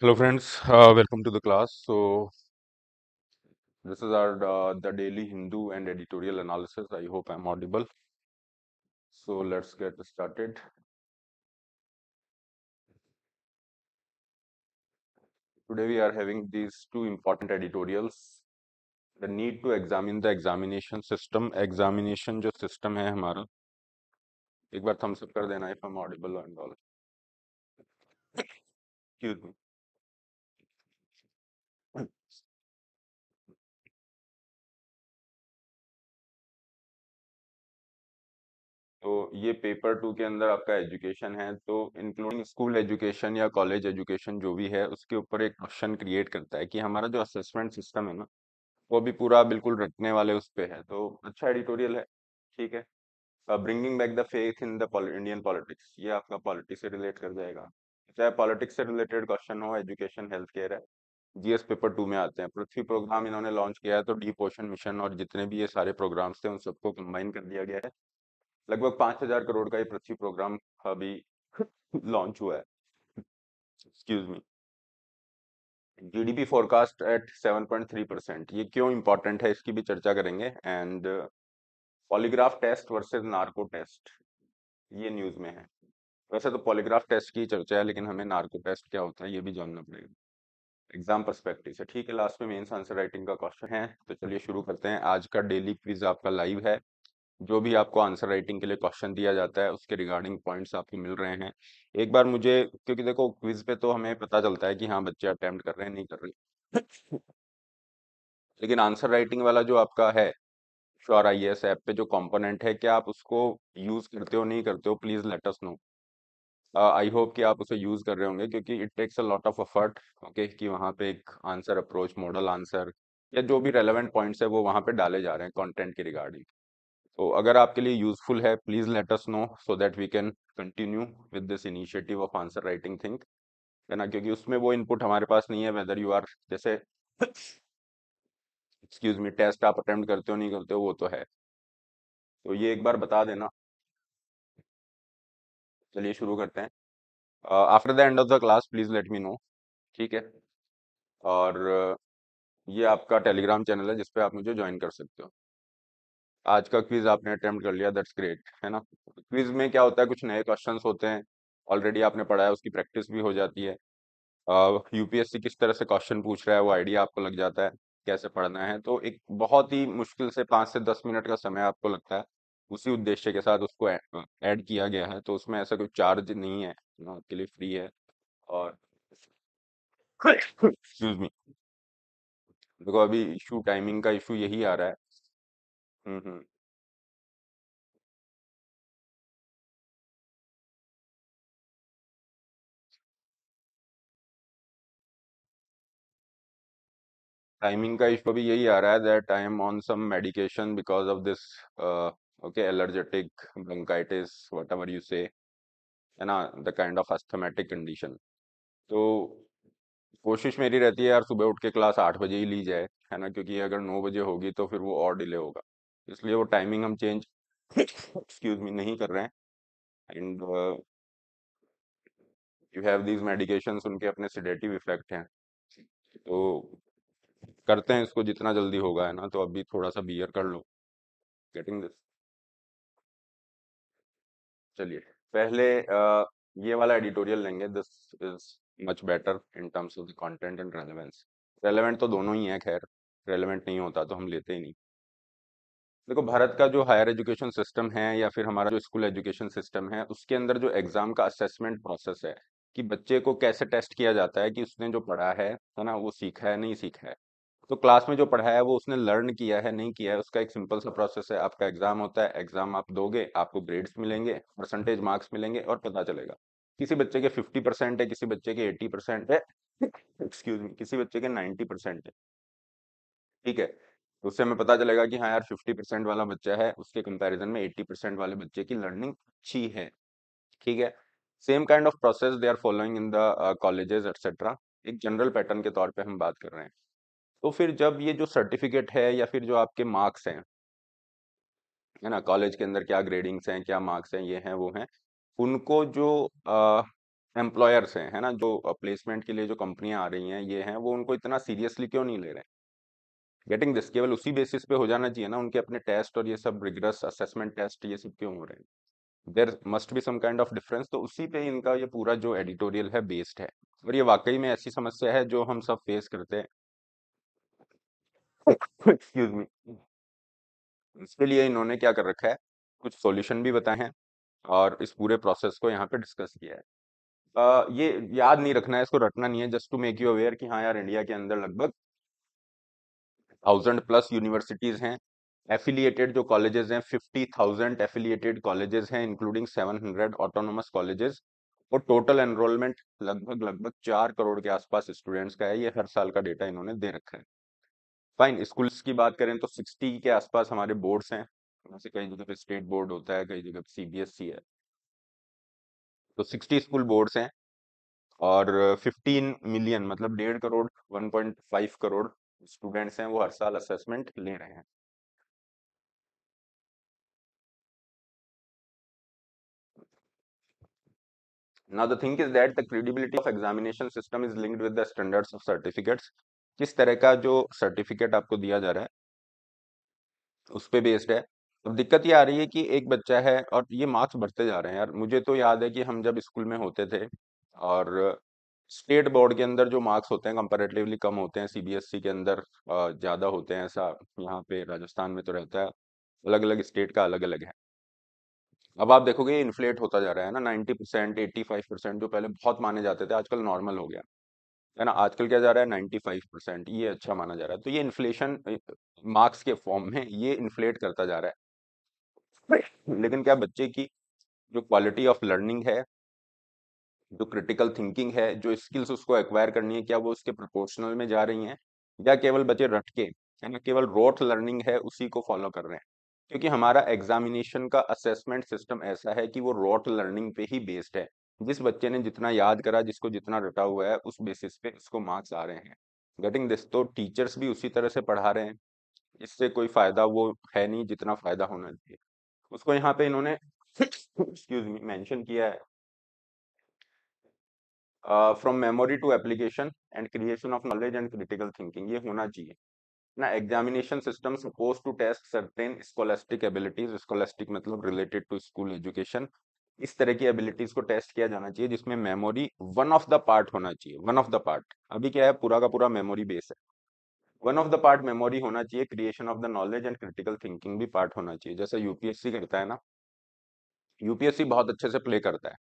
hello friends uh, welcome to the class so this is our uh, the daily hindu and editorial analysis i hope i'm audible so let's get started today we are having these two important editorials the need to examine the examination system examination जो system है हमारा एक बार Thums up कर देना if I am audible and all excuse me तो ये paper two के अंदर आपका एजुकेशन है तो इंक्लूडिंग स्कूल एजुकेशन या कॉलेज एजुकेशन जो भी है उसके ऊपर एक क्वेश्चन क्रिएट करता है कि हमारा जो असेसमेंट सिस्टम है ना वो भी पूरा बिल्कुल रटने वाले उस पर है तो अच्छा एडिटोरियल है ठीक है bringing back the faith in the Indian politics ये आपका पॉलिटिक्स से रिलेट कर जाएगा चाहे पॉलिटिक्स से रिलेटेड क्वेश्चन हो एजुकेशन हेल्थ केयर है जीएस पेपर टू में आते हैं पृथ्वी प्रोग्राम इन्होंने लॉन्च किया है तो डी पोशन मिशन और जितने भी ये सारे प्रोग्राम्स थे उन सबको कंबाइन कर दिया गया है लगभग पांच हजार करोड़ का ये पृथ्वी प्रोग्राम अभी लॉन्च हुआ है excuse me GDP forecast at three percent ये क्यों इंपॉर्टेंट है इसकी भी चर्चा करेंगे and polygraph test versus narco test ये न्यूज में है वैसे तो पॉलीग्राफ टेस्ट की चर्चा है लेकिन हमें नार्को टेस्ट क्या होता है ये भी जानना पड़ेगा एग्जाम परस्पेक्टिव से ठीक है लास्ट में मेन्स आंसर राइटिंग का क्वेश्चन है तो चलिए शुरू करते हैं आज का डेली क्विज आपका लाइव है जो भी आपको आंसर राइटिंग के लिए क्वेश्चन दिया जाता है उसके रिगार्डिंग पॉइंट्स आपको मिल रहे हैं एक बार मुझे क्योंकि देखो क्विज पे तो हमें पता चलता है कि हाँ बच्चे अटैम्प्ट कर रहे हैं नहीं कर रहे लेकिन आंसर राइटिंग वाला जो आपका है श्योर आई एस ऐप पे जो कंपोनेंट है क्या आप उसको यूज़ करते हो नहीं करते हो please let us know I hope कि आप उसे यूज़ कर रहे होंगे क्योंकि it takes a lot of effort okay कि वहाँ पे एक आंसर अप्रोच मॉडल आंसर या जो भी रेलेवेंट पॉइंट्स है वो वहाँ पे डाले जा रहे हैं कंटेंट के रिगार्डिंग तो अगर आपके लिए यूजफुल है please let us know so that we can continue with this initiative of answer writing think है ना क्योंकि उसमें वो इनपुट हमारे पास नहीं है वेदर यू आर जैसे एक्सक्यूज मी टेस्ट आप अटेम्प्ट करते हो नहीं करते हो वो तो है तो ये एक बार बता देना चलिए शुरू करते हैं after the end of the class please let me know ठीक है और ये आपका टेलीग्राम चैनल है जिसपे आप मुझे ज्वाइन कर सकते हो आज का क्विज आपने अटेम्प्ट कर लिया दैट्स ग्रेट है ना क्विज में क्या होता है कुछ नए क्वेश्चंस होते हैं ऑलरेडी आपने पढ़ा है उसकी प्रैक्टिस भी हो जाती है यूपीएससी uh, किस तरह से क्वेश्चन पूछ रहा है वो आइडिया आपको लग जाता है कैसे पढ़ना है तो एक बहुत ही मुश्किल से पाँच से दस मिनट का समय आपको लगता है उसी उद्देश्य के साथ उसको ऐड किया गया है तो उसमें ऐसा कोई चार्ज नहीं है ना आपके लिए फ्री है और एक्सक्यूज मी देखो अभी इशू टाइमिंग का इशू यही आ रहा है टाइमिंग mm-hmm. का इश्यू भी यही आ रहा है that I am on some medication because of this okay allergetic whatever you say, है ना? The kind of asthmatic condition. तो कोशिश मेरी रहती है यार सुबह उठ के क्लास आठ बजे ही ली जाए, है ना? क्योंकि अगर नौ बजे होगी तो फिर वो और डिले होगा। इसलिए वो टाइमिंग हम चेंज एक्सक्यूज मी नहीं कर रहे हैं and you have these medication उनके अपने सिडेटिव इफेक्ट हैं तो करते हैं इसको जितना जल्दी होगा है ना तो अभी थोड़ा सा बियर कर लो गेटिंग दिस चलिए पहले uh, ये वाला एडिटोरियल लेंगे this is much better in terms of the content and relevance relevant तो दोनों ही है खैर रेलेवेंट नहीं होता तो हम लेते ही नहीं देखो भारत का जो हायर एजुकेशन सिस्टम है या फिर हमारा जो स्कूल एजुकेशन सिस्टम है उसके अंदर जो एग्जाम का असेसमेंट प्रोसेस है कि बच्चे को कैसे टेस्ट किया जाता है कि उसने जो पढ़ा है है ना वो सीखा है नहीं सीखा है तो क्लास में जो पढ़ा है वो उसने लर्न किया है नहीं किया है उसका एक सिंपल सा प्रोसेस है आपका एग्जाम होता है एग्जाम आप दोगे आपको ग्रेड्स मिलेंगे परसेंटेज मार्क्स मिलेंगे और पता चलेगा किसी बच्चे के फिफ्टी परसेंट है किसी बच्चे के एट्टी परसेंट है एक्सक्यूज मी किसी बच्चे के नाइन्टी परसेंट है ठीक है तो उससे हमें पता चलेगा कि हाँ यार फिफ्टी परसेंट वाला बच्चा है उसके कंपैरिजन में एट्टी परसेंट वाले बच्चे की लर्निंग अच्छी है ठीक है same kind of process they are following in the colleges etcetera एक जनरल पैटर्न के तौर पे हम बात कर रहे हैं तो फिर जब ये जो सर्टिफिकेट है या फिर जो आपके मार्क्स हैं है ना कॉलेज के अंदर क्या ग्रेडिंग्स हैं क्या मार्क्स हैं ये हैं वो हैं उनको जो एम्प्लॉयर्स uh, हैं है ना जो प्लेसमेंट uh, के लिए जो कंपनियां आ रही हैं ये हैं वो उनको इतना सीरियसली क्यों नहीं ले रहे हैं गेटिंग दिस केवल उसी बेसिस पे हो जाना चाहिए ना उनके अपने टेस्ट और ये सब रिग्रस असेसमेंट टेस्ट ये सब क्यों हो रहे हैं there must be some kind of difference तो उसी पे इनका ये पूरा जो एडिटोरियल है बेस्ड है और ये वाकई में ऐसी समस्या है जो हम सब फेस करते हैं एक्सक्यूज मी इसके लिए इन्होंने क्या कर रखा है कुछ सॉल्यूशन भी बताए हैं और इस पूरे प्रोसेस को यहाँ पे डिस्कस किया है आ, ये याद नहीं रखना है इसको रटना नहीं है just to make you aware कि हाँ यार इंडिया के अंदर लगभग थाउजेंड प्लस यूनिवर्सिटीज़ हैं एफिलिएटेड जो कॉलेजेस हैं फिफ्टी थाउजेंड एफिलियेटेड कॉलेजेस हैं including seven hundred autonomous colleges और टोटल एनरोलमेंट लगभग लगभग चार करोड़ के आसपास स्टूडेंट्स का है ये हर साल का डेटा इन्होंने दे रखा है फाइन स्कूल्स की बात करें तो सिक्सटी के आसपास हमारे बोर्ड्स हैं जैसे कई जगह पे स्टेट बोर्ड होता है कई जगह पे सीबीएसई e है तो सिक्सटी स्कूल बोर्ड्स हैं और फिफ्टीन मिलियन मतलब डेढ़ crore one point five crore students हैं वो हर साल असेसमेंट ले रहे हैं now the thing is that the credibility of examination system is linked with the standards of certificates किस तरह का जो सर्टिफिकेट आपको दिया जा रहा है उस पर बेस्ड है अब दिक्कत ये आ रही है कि एक बच्चा है और ये मार्क्स बढ़ते जा रहे हैं यार मुझे तो याद है कि हम जब स्कूल में होते थे और स्टेट बोर्ड के अंदर जो मार्क्स होते हैं कंपेरेटिवली कम होते हैं सीबीएसई e के अंदर ज़्यादा होते हैं ऐसा यहाँ पे राजस्थान में तो रहता है अलग अलग स्टेट का अलग अलग है अब आप देखोगे ये इन्फ्लेट होता जा रहा है ना ninety percent eighty five percent जो पहले बहुत माने जाते थे आजकल नॉर्मल हो गया है ना आजकल क्या जा रहा है नाइन्टी फाइव परसेंट ये अच्छा माना जा रहा है तो ये इन्फ्लेशन मार्क्स के फॉर्म में ये इन्फ्लेट करता जा रहा है लेकिन क्या बच्चे की जो क्वालिटी ऑफ लर्निंग है जो क्रिटिकल थिंकिंग है जो स्किल्स उसको एक्वायर करनी है क्या वो उसके प्रोपोर्शनल में जा रही हैं या केवल बच्चे रटके है ना केवल रोट लर्निंग है उसी को फॉलो कर रहे हैं क्योंकि हमारा एग्जामिनेशन का असेसमेंट सिस्टम ऐसा है कि वो रोट लर्निंग पे ही बेस्ड है जिस बच्चे ने जितना याद करा जिसको जितना रटा हुआ है उस बेसिस पे उसको मार्क्स आ रहे हैं गेटिंग दिस तो टीचर्स भी उसी तरह से पढ़ा रहे हैं इससे कोई फायदा वो है नहीं जितना फायदा होना चाहिए उसको यहाँ पे इन्होंने एक्सक्यूज मी मेंशन किया है from memory to application and creation of knowledge and critical thinking ये होना चाहिए ना examination system suppose to test certain scholastic abilities scholastic मतलब रिलेटेड टू स्कूल एजुकेशन इस तरह की एबिलिटीज को टेस्ट किया जाना चाहिए जिसमें memory one of the part होना चाहिए वन ऑफ द पार्ट अभी क्या है पूरा का पूरा मेमोरी बेस है one of the part memory होना चाहिए creation of the knowledge and critical thinking भी पार्ट होना चाहिए जैसे यूपीएससी करता है ना यूपीएससी बहुत अच्छे से प्ले करता है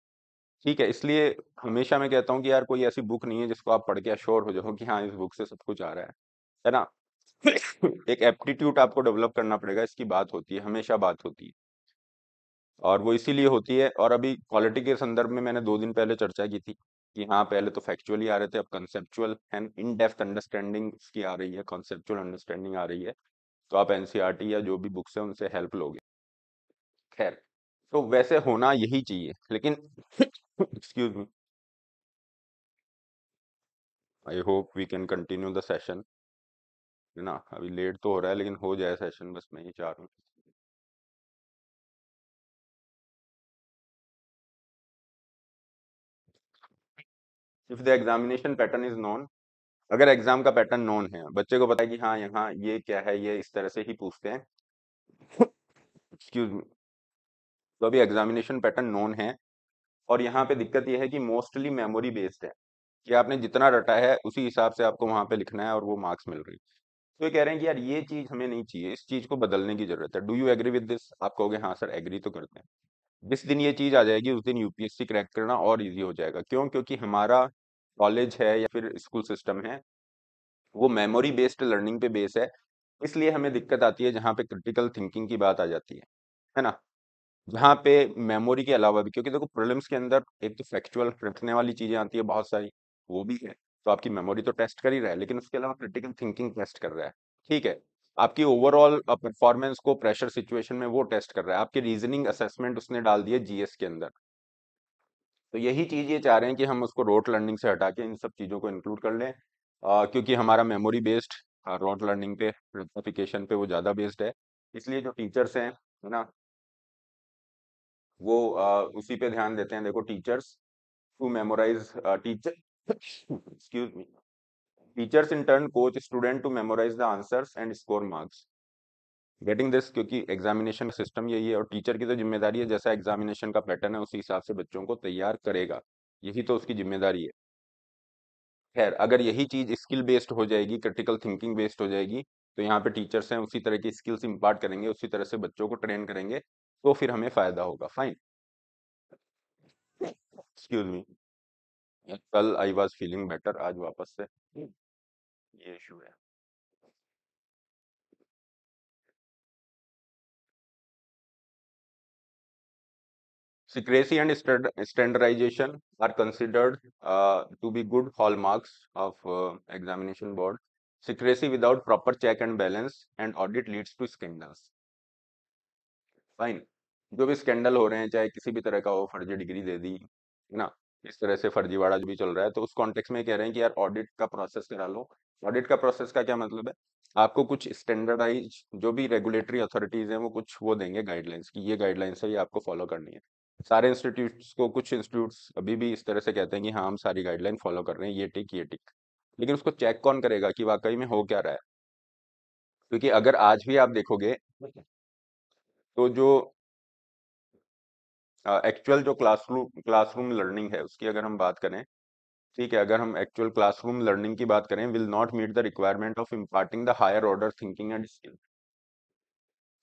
ठीक है इसलिए हमेशा मैं कहता हूँ कि यार कोई ऐसी बुक नहीं है जिसको आप पढ़ के अश्योर हो जाओ कि हाँ इस बुक से सब कुछ आ रहा है है ना एक एप्टीट्यूड आपको डेवलप करना पड़ेगा इसकी बात होती है हमेशा बात होती है और वो इसीलिए होती है और अभी क्वालिटी के संदर्भ में मैंने दो दिन पहले चर्चा की थी कि हाँ पहले तो फैक्चुअली आ रहे थे अब conceptual and in depth understanding इसकी आ रही है कॉन्सेप्चुअल अंडरस्टैंडिंग आ रही है तो आप एनसीईआरटी या जो भी बुक्स हैं उनसे हेल्प लोगे खैर तो वैसे होना यही चाहिए लेकिन excuse me I hope we can continue the session है ना अभी लेट तो हो रहा है लेकिन हो जाए सेशन बस मैं ही चाह रहा हूँ if the examination pattern is non अगर एग्जाम का पैटर्न नॉन है बच्चे को पता है कि हाँ यहाँ ये क्या है ये इस तरह से ही पूछते हैं एक्सक्यूज मी तो अभी एग्जामिनेशन पैटर्न नॉन है और यहाँ पे दिक्कत यह है कि मोस्टली मेमोरी बेस्ड है कि आपने जितना रटा है उसी हिसाब से आपको वहाँ पे लिखना है और वो मार्क्स मिल रही है तो ये कह रहे हैं कि यार ये चीज़ हमें नहीं चाहिए इस चीज़ को बदलने की जरूरत है do you agree with this आप कहोगे हाँ सर एग्री तो करते हैं जिस दिन ये चीज़ आ जाएगी उस दिन यूपीएससी क्रैक करना और ईजी हो जाएगा क्यों क्योंकि हमारा कॉलेज है या फिर स्कूल सिस्टम है वो मेमोरी बेस्ड लर्निंग पे बेस है इसलिए हमें दिक्कत आती है जहाँ पे क्रिटिकल थिंकिंग की बात आ जाती है है ना जहाँ पे मेमोरी के अलावा भी क्योंकि देखो प्रॉब्लम्स के अंदर एक तो फैक्चुअल रखने वाली चीज़ें आती है बहुत सारी, वो भी है। तो आपकी मेमोरी तो टेस्ट कर ही रहा है, लेकिन उसके अलावा क्रिटिकल थिंकिंग टेस्ट कर रहा है, ठीक है? आपकी ओवरऑल परफॉर्मेंस को प्रेशर सिचुएशन में वो टेस्ट कर रहा है, आपकी रीज़निंग असेसमेंट उसने डाल दिया जी जीएस के अंदर। तो यही चीज़ ये चाह रहे हैं कि हम उसको रोट लर्निंग से हटा के इन सब चीज़ों को इंक्लूड कर लें आ, क्योंकि हमारा memory based road rote learning पे, रटिफिकेशन पे वो ज़्यादा बेस्ड है। इसलिए जो टीचर्स हैं, है ना? वो उसी पे ध्यान देते हैं देखो teachers to memorise teacher excuse me teachers in turn coach student to memorise the answers and score marks getting this क्योंकि एग्जामिनेशन सिस्टम यही है और टीचर की तो जिम्मेदारी है जैसा एग्जामिनेशन का पैटर्न है उसी हिसाब से बच्चों को तैयार करेगा यही तो उसकी जिम्मेदारी है खैर अगर यही चीज स्किल बेस्ड हो जाएगी क्रिटिकल थिंकिंग बेस्ड हो जाएगी तो यहाँ पे टीचर्स हैं उसी तरह की स्किल्स इम्पार्ट करेंगे उसी तरह से बच्चों को ट्रेन करेंगे तो फिर हमें फायदा होगा फाइन एक्सक्यूज मी कल आई वॉज फीलिंग बेटर आज वापस से ये इशू है secrecy and standardisation are considered to be good hallmarks of examination board secrecy without proper check and balance and audit leads to scandals fine जो भी scandal हो रहे हैं चाहे किसी भी तरह का हो फर्जी डिग्री दे दी है ना इस तरह से फर्जीवाड़ा जो भी चल रहा है तो उस कॉन्टेक्स में कह रहे हैं कि यार ऑडिट का प्रोसेस करा लो ऑडिट का प्रोसेस का क्या मतलब है आपको कुछ स्टैंडर्डाइज जो भी रेगुलेटरी अथॉरिटीज हैं वो कुछ वो देंगे गाइडलाइंस की ये गाइडलाइंस है ये आपको फॉलो करनी है सारे इंस्टीट्यूट्स को कुछ इंस्टीट्यूट्स अभी भी इस तरह से कहते हैं कि हाँ हम सारी गाइडलाइन फॉलो कर रहे हैं ये टिक ये टिक लेकिन उसको चेक कौन करेगा कि वाकई में हो क्या रहा है क्योंकि अगर आज भी आप देखोगे तो जो एक्चुअल जो क्लासरूम क्लासरूम लर्निंग है उसकी अगर हम बात करें ठीक है अगर हम एक्चुअल क्लासरूम लर्निंग की बात करें will not meet the requirement of imparting the higher order thinking and skill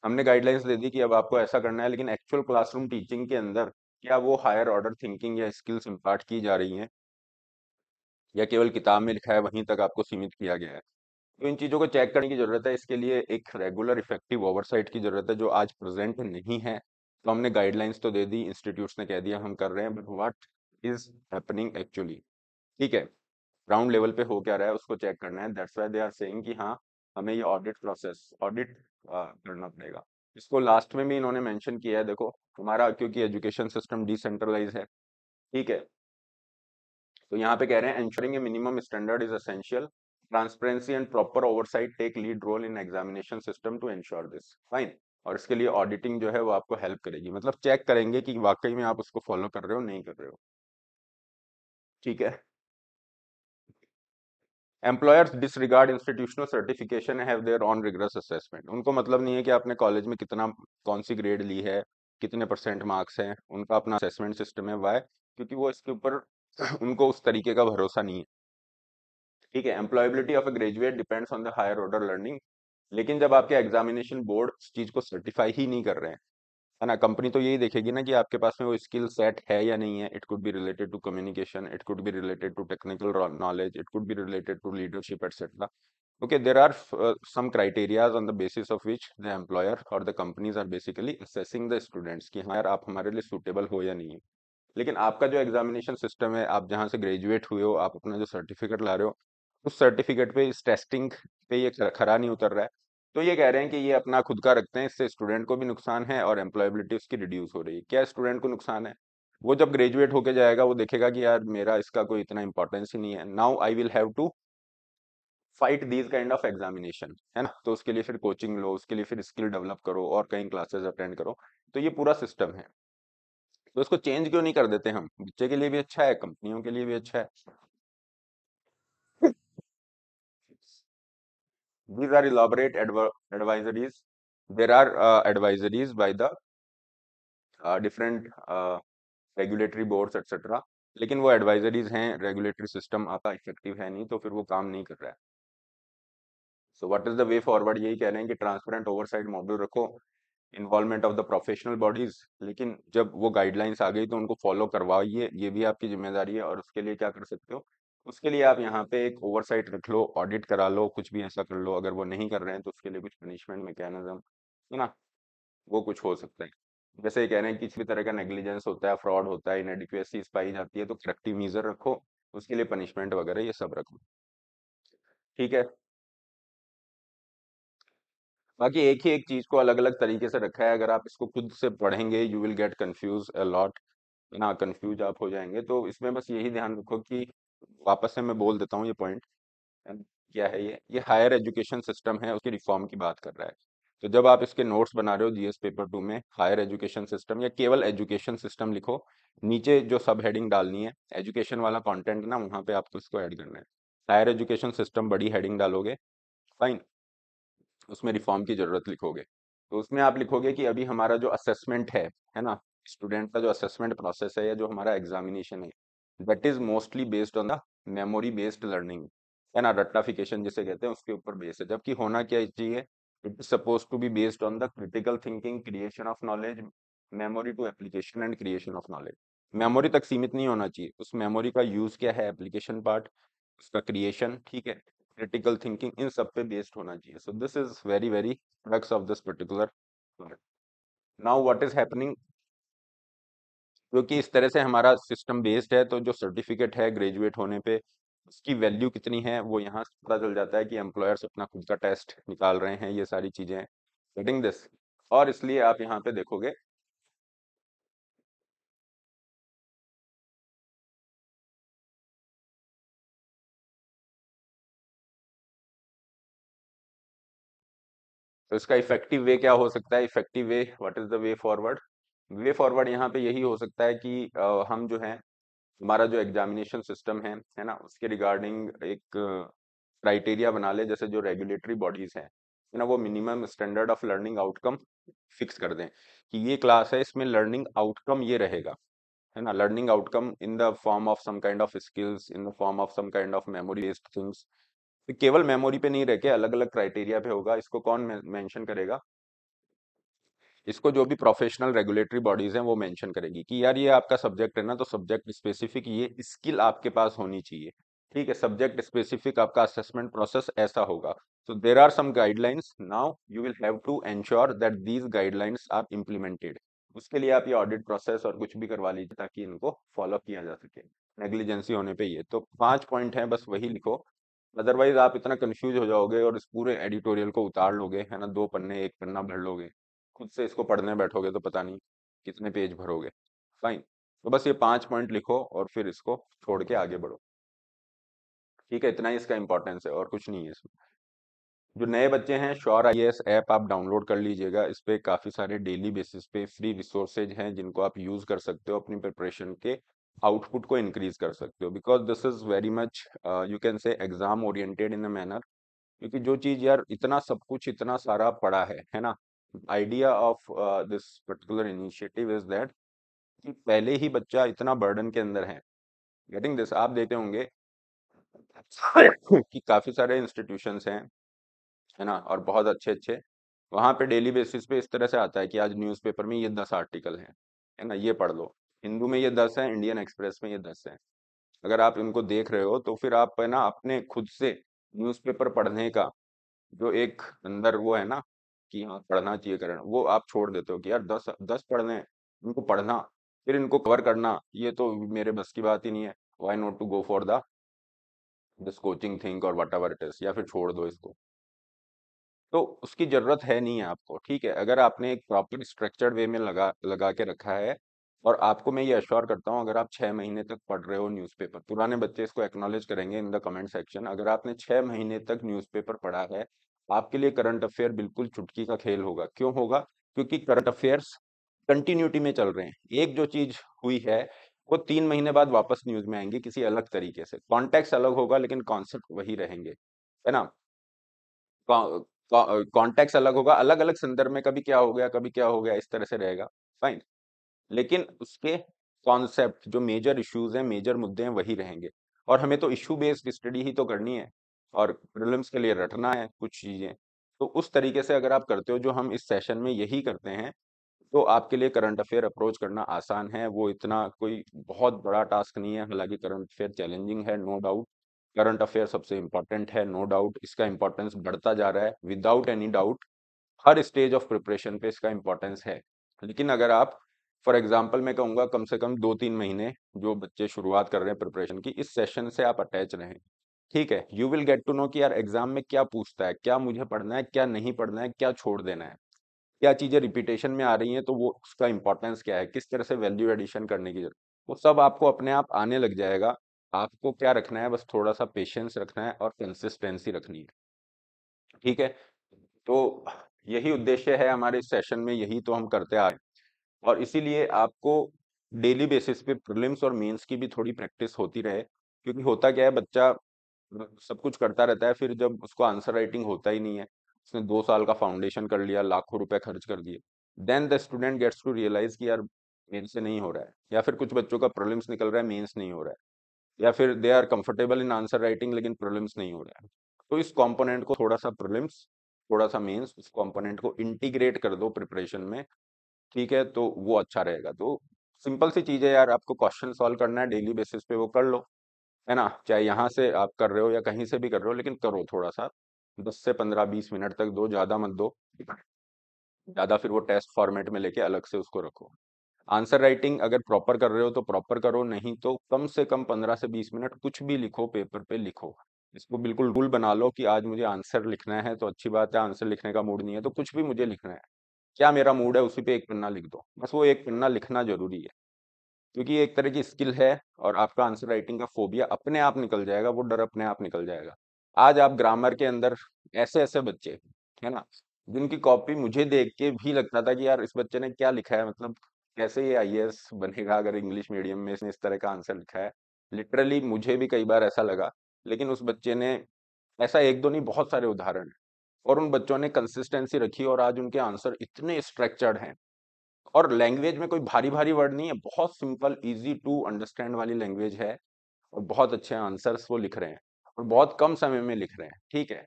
हमने गाइडलाइंस दे दी कि अब आपको ऐसा करना है लेकिन एक्चुअल क्लासरूम टीचिंग के अंदर क्या वो हायर ऑर्डर थिंकिंग या स्किल्स इम्पार्ट की जा रही हैं या केवल किताब में लिखा है वहीं तक आपको सीमित किया गया है तो इन चीज़ों को चेक करने की ज़रूरत है इसके लिए एक रेगुलर इफेक्टिव ओवरसाइट की ज़रूरत है जो आज प्रेजेंट नहीं है तो हमने गाइडलाइंस तो दे दी इंस्टीट्यूट्स ने कह दिया हम कर रहे हैं but what is happening actually ठीक है ग्राउंड लेवल पे हो क्या रहा है उसको चेक करना है that's why they are saying कि हाँ हमें ये ऑडिट प्रोसेस ऑडिट करना पड़ेगा इसको लास्ट में भी इन्होंने मैंशन किया है देखो हमारा क्योंकि एजुकेशन सिस्टम डिसेंट्रलाइज है ठीक है तो यहाँ पे कह रहे हैं ensuring a minimum standard is essential transparency and proper oversight take lead role in examination system to ensure this fine और इसके लिए ऑडिटिंग जो है वो आपको हेल्प करेगी मतलब चेक करेंगे कि वाकई में आप उसको फॉलो कर रहे हो नहीं कर रहे हो ठीक है employers disregard institutional certification have their own rigorous assessment उनको मतलब नहीं है कि आपने कॉलेज में कितना कौन सी ग्रेड ली है कितने परसेंट मार्क्स हैं उनका अपना असेसमेंट सिस्टम है वाई क्योंकि वो इसके ऊपर उनको उस तरीके का भरोसा नहीं है ठीक है employability of a graduate depends on the higher order learning लेकिन जब आपके एग्जामिनेशन बोर्ड इस चीज को सर्टिफाई ही नहीं कर रहे हैं है ना कंपनी तो यही देखेगी ना कि आपके पास में वो स्किल सेट है या नहीं है it could be related to communication it could be related to technical knowledge it could be related to leadership etcetera okay there are some criterias on the basis of which the employer और the companies are basically assessing the students students कि हाँ यार आप हमारे लिए suitable हो या नहीं लेकिन आपका जो एग्जामिनेशन सिस्टम है आप जहाँ से ग्रेजुएट हुए हो आप अपना जो सर्टिफिकेट ला रहे हो उस तो सर्टिफिकेट पे इस टेस्टिंग पे ये खरा नहीं उतर रहा है तो ये कह रहे हैं कि ये अपना खुद का रखते हैं इससे स्टूडेंट को भी नुकसान है और एम्प्लॉयबिलिटी उसकी रिड्यूस हो रही है क्या स्टूडेंट को नुकसान है वो जब ग्रेजुएट होके जाएगा वो देखेगा कि यार मेरा इसका कोई इतना इंपॉर्टेंस ही नहीं है now I will have to fight these kind of examination है ना तो उसके लिए फिर कोचिंग लो उसके लिए फिर स्किल डेवलप करो और कहीं क्लासेस अटेंड करो तो ये पूरा सिस्टम है तो इसको चेंज क्यों नहीं कर देते हम बच्चे के लिए भी अच्छा है कंपनियों के लिए भी अच्छा है These are elaborate advisories. There are uh, advisories by the uh, different regulatory boards etcetera लेकिन वो एडवाइजरीज हैं रेगुलेटरी सिस्टम आपका इफेक्टिव है नहीं तो फिर वो काम नहीं कर रहा है so what is the way forward यही कह रहे हैं कि ट्रांसपेरेंट ओवरसाइड मॉडल रखो involvement of the professional bodies लेकिन जब वो गाइडलाइंस आ गई तो उनको फॉलो करवाइए ये भी आपकी जिम्मेदारी है और उसके लिए क्या कर सकते हो उसके लिए आप यहाँ पे एक ओवरसाइट रख लो ऑडिट करा लो कुछ भी ऐसा कर लो अगर वो नहीं कर रहे हैं तो उसके लिए कुछ पनिशमेंट मैकेनिज्म है ना वो कुछ हो सकता है जैसे ये कह रहे हैं किसी भी तरह का नेग्लिजेंस होता है फ्रॉड होता है इनएडिक्वेसीज पाई जाती है तो करेक्टिव मीजर रखो उसके लिए पनिशमेंट वगैरह ये सब रखो ठीक है बाकी एक ही एक चीज को अलग अलग तरीके से रखा है अगर आप इसको खुद से पढ़ेंगे you will get confuse a lot ना कन्फ्यूज आप हो जाएंगे तो इसमें बस यही ध्यान रखो कि वापस से मैं बोल देता हूँ ये पॉइंट क्या है ये ये हायर एजुकेशन सिस्टम है उसकी रिफॉर्म की बात कर रहा है तो जब आप इसके नोट्स बना रहे हो जीएस पेपर टू में हायर एजुकेशन सिस्टम या केवल एजुकेशन सिस्टम लिखो नीचे जो सब हेडिंग डालनी है एजुकेशन वाला कंटेंट ना वहाँ पे आपको इसको ऐड करना है हायर एजुकेशन सिस्टम बड़ी हेडिंग डालोगे फाइन उसमें रिफॉर्म की ज़रूरत लिखोगे तो उसमें आप लिखोगे कि अभी हमारा जो असेसमेंट है है ना स्टूडेंट का जो असेसमेंट प्रोसेस है या जो हमारा एग्जामिनेशन है that is mostly based on the memory based learning है ना रट्टाफिकेशन जिसे कहते हैं उसके ऊपर बेस्ड है जबकि होना क्या चाहिए it is suppose to be based on the critical thinking creation of knowledge memory to application and creation of knowledge memory तक सीमित नहीं होना चाहिए उस मेमोरी का यूज क्या है एप्लीकेशन पार्ट उसका क्रिएशन ठीक है क्रिटिकल थिंकिंग इन सब पे बेस्ड होना चाहिए so this is very very crux of this particular part now what is happening क्योंकि इस तरह से हमारा सिस्टम बेस्ड है तो जो सर्टिफिकेट है ग्रेजुएट होने पे उसकी वैल्यू कितनी है वो यहाँ से पता चल जाता है कि एम्प्लॉयर्स अपना खुद का टेस्ट निकाल रहे हैं ये सारी चीज़ें गेटिंग दिस और इसलिए आप यहाँ पे देखोगे तो इसका इफेक्टिव वे क्या हो सकता है effective way what is the way forward way forward यहाँ पे यही हो सकता है कि हम जो है हमारा जो एग्जामिनेशन सिस्टम है है ना उसके रिगार्डिंग एक क्राइटेरिया बना ले जैसे जो रेगुलेटरी बॉडीज हैं है ना वो minimum standard of learning outcome fix कर दें कि ये क्लास है इसमें लर्निंग आउटकम ये रहेगा है ना learning outcome in the form of some kind of skills in the form of some kind of memory based things तो केवल मेमोरी पे नहीं रह के अलग अलग क्राइटेरिया पे होगा इसको कौन मेंशन करेगा इसको जो भी प्रोफेशनल रेगुलेटरी बॉडीज हैं वो मेंशन करेगी कि यार ये आपका सब्जेक्ट है ना तो सब्जेक्ट स्पेसिफिक ये स्किल आपके पास होनी चाहिए ठीक है सब्जेक्ट स्पेसिफिक आपका असेसमेंट प्रोसेस ऐसा होगा so there are some guidelines now you will have to ensure that these guidelines are implemented उसके लिए आप ये ऑडिट प्रोसेस और कुछ भी करवा लीजिए ताकि इनको फॉलो किया जा सके नेग्लिजेंसी होने पे ये तो पांच पॉइंट हैं बस वही लिखो अदरवाइज आप इतना कंफ्यूज हो जाओगे और इस पूरे एडिटोरियल को उतार लोगे है ना दो पन्ने एक पन्ना भर लोगे खुद से इसको पढ़ने बैठोगे तो पता नहीं कितने पेज भरोगे फाइन तो बस ये पांच पॉइंट लिखो और फिर इसको छोड़ के आगे बढ़ो ठीक है इतना ही इसका इंपॉर्टेंस है और कुछ नहीं है इसमें जो नए बच्चे हैं श्योर आई ऐप आप डाउनलोड कर लीजिएगा इस पर काफ़ी सारे डेली बेसिस पे फ्री रिसोर्सेज हैं जिनको आप यूज़ कर सकते हो अपनी प्रिपरेशन के आउटपुट को इंक्रीज कर सकते हो because this is very much you can say exam oriented in a manner क्योंकि जो चीज़ यार इतना सब कुछ इतना सारा पड़ा है है ना idea of this particular initiative is that कि पहले ही बच्चा इतना बर्डन के अंदर है गेटिंग दिस आप देते होंगे कि काफ़ी सारे इंस्टीट्यूशन हैं है ना और बहुत अच्छे अच्छे वहाँ पे डेली बेसिस पे इस तरह से आता है कि आज न्यूज़पेपर में ये दस आर्टिकल हैं है ना ये पढ़ लो हिंदू में ये दस है इंडियन एक्सप्रेस में ये दस है अगर आप इनको देख रहे हो तो फिर आप है ना अपने खुद से न्यूज़पेपर पढ़ने का जो एक अंदर वो है ना कि हाँ पढ़ना चाहिए करण वो आप छोड़ देते हो कि यार दस दस पढ़ने हैं इनको पढ़ना फिर इनको कवर करना ये तो मेरे बस की बात ही नहीं है why not to go for the this coaching think और वट एवर इट इज या फिर छोड़ दो इसको तो उसकी जरूरत है नहीं है आपको ठीक है अगर आपने एक प्रॉपर स्ट्रक्चर्ड वे में लगा लगा के रखा है और आपको मैं ये अश्योर करता हूँ अगर आप छः महीने तक पढ़ रहे हो न्यूज़पेपर पुराने बच्चे इसको एक्नॉलेज करेंगे इन द कमेंट सेक्शन अगर आपने छः महीने तक न्यूज़पेपर पढ़ा है आपके लिए करंट अफेयर बिल्कुल चुटकी का खेल होगा क्यों होगा क्योंकि करंट अफेयर्स कंटिन्यूटी में चल रहे हैं एक जो चीज हुई है वो तीन महीने बाद वापस न्यूज में आएंगे किसी अलग तरीके से कॉन्टेक्ट अलग होगा लेकिन कॉन्सेप्ट वही रहेंगे है ना कॉन्टेक्ट अलग होगा अलग अलग संदर्भ में कभी क्या हो गया कभी क्या हो गया इस तरह से रहेगा फाइन लेकिन उसके कॉन्सेप्ट जो मेजर इश्यूज हैं मेजर मुद्दे हैं वही रहेंगे और हमें तो इशू बेस्ड स्टडी ही तो करनी है और प्रिलिम्स के लिए रटना है कुछ चीज़ें तो उस तरीके से अगर आप करते हो जो हम इस सेशन में यही करते हैं तो आपके लिए करंट अफेयर अप्रोच करना आसान है वो इतना कोई बहुत बड़ा टास्क नहीं है हालांकि करंट अफेयर चैलेंजिंग है नो डाउट करंट अफेयर सबसे इम्पॉर्टेंट है नो डाउट इसका इम्पोर्टेंस बढ़ता जा रहा है विदाउट एनी डाउट हर स्टेज ऑफ प्रिपरेशन पे इसका इम्पोर्टेंस है लेकिन अगर आप फॉर एग्जाम्पल मैं कहूँगा कम से कम दो तीन महीने जो बच्चे शुरुआत कर रहे हैं प्रिपरेशन की इस सेशन से आप अटैच रहें ठीक है you will get to know कि यार एग्जाम में क्या पूछता है क्या मुझे पढ़ना है क्या नहीं पढ़ना है क्या छोड़ देना है क्या चीजें रिपीटेशन में आ रही हैं तो वो उसका इंपॉर्टेंस क्या है किस तरह से वैल्यू एडिशन करने की जरूरत वो सब आपको अपने आप आने लग जाएगा आपको क्या रखना है बस थोड़ा सा पेशेंस रखना है और कंसिस्टेंसी रखनी है ठीक है तो यही उद्देश्य है हमारे सेशन में यही तो हम करते आ रहे और इसीलिए आपको डेली बेसिस पे प्रिलिम्स और मेंस की भी थोड़ी प्रैक्टिस होती रहे क्योंकि होता क्या है बच्चा सब कुछ करता रहता है फिर जब उसको आंसर राइटिंग होता ही नहीं है उसने दो साल का फाउंडेशन कर लिया लाखों रुपए खर्च कर दिए then the student gets to realise कि यार मेन से नहीं हो रहा है या फिर कुछ बच्चों का प्रॉब्लम्स निकल रहा है मेन्स नहीं हो रहा है या फिर they are comfortable in answer writing लेकिन प्रॉब्लम्स नहीं हो रहा है तो इस कॉम्पोनेंट को थोड़ा सा प्रॉब्लम्स थोड़ा सा मेन्स उस कॉम्पोनेंट को इंटीग्रेट कर दो प्रिपरेशन में ठीक है तो वो अच्छा रहेगा तो सिंपल सी चीज़ है यार आपको क्वेश्चन सॉल्व करना है डेली बेसिस पे वो कर लो है ना चाहे यहाँ से आप कर रहे हो या कहीं से भी कर रहे हो लेकिन करो थोड़ा सा दस से पंद्रह बीस मिनट तक दो ज़्यादा मत दो ज़्यादा फिर वो टेस्ट फॉर्मेट में लेके अलग से उसको रखो आंसर राइटिंग अगर प्रॉपर कर रहे हो तो प्रॉपर करो नहीं तो कम से कम पंद्रह से बीस मिनट कुछ भी लिखो पेपर पे लिखो इसको बिल्कुल रूल बना लो कि आज मुझे आंसर लिखना है तो अच्छी बात है आंसर लिखने का मूड नहीं है तो कुछ भी मुझे लिखना है क्या मेरा मूड है उसी पे एक पन्ना लिख दो बस वो एक पन्ना लिखना जरूरी है क्योंकि एक तरह की स्किल है और आपका आंसर राइटिंग का फोबिया अपने आप निकल जाएगा वो डर अपने आप निकल जाएगा आज आप ग्रामर के अंदर ऐसे ऐसे बच्चे है ना जिनकी कॉपी मुझे देख के भी लगता था कि यार इस बच्चे ने क्या लिखा है मतलब कैसे ये आई बनेगा अगर इंग्लिश मीडियम में इसने इस तरह का आंसर लिखा है लिटरली मुझे भी कई बार ऐसा लगा लेकिन उस बच्चे ने ऐसा एक दो नहीं बहुत सारे उदाहरण और उन बच्चों ने कंसिस्टेंसी रखी और आज उनके आंसर इतने स्ट्रक्चर्ड हैं और लैंग्वेज में कोई भारी भारी वर्ड नहीं है बहुत सिंपल इजी टू अंडरस्टैंड वाली लैंग्वेज है और बहुत अच्छे आंसर्स वो लिख रहे हैं और बहुत कम समय में लिख रहे हैं ठीक है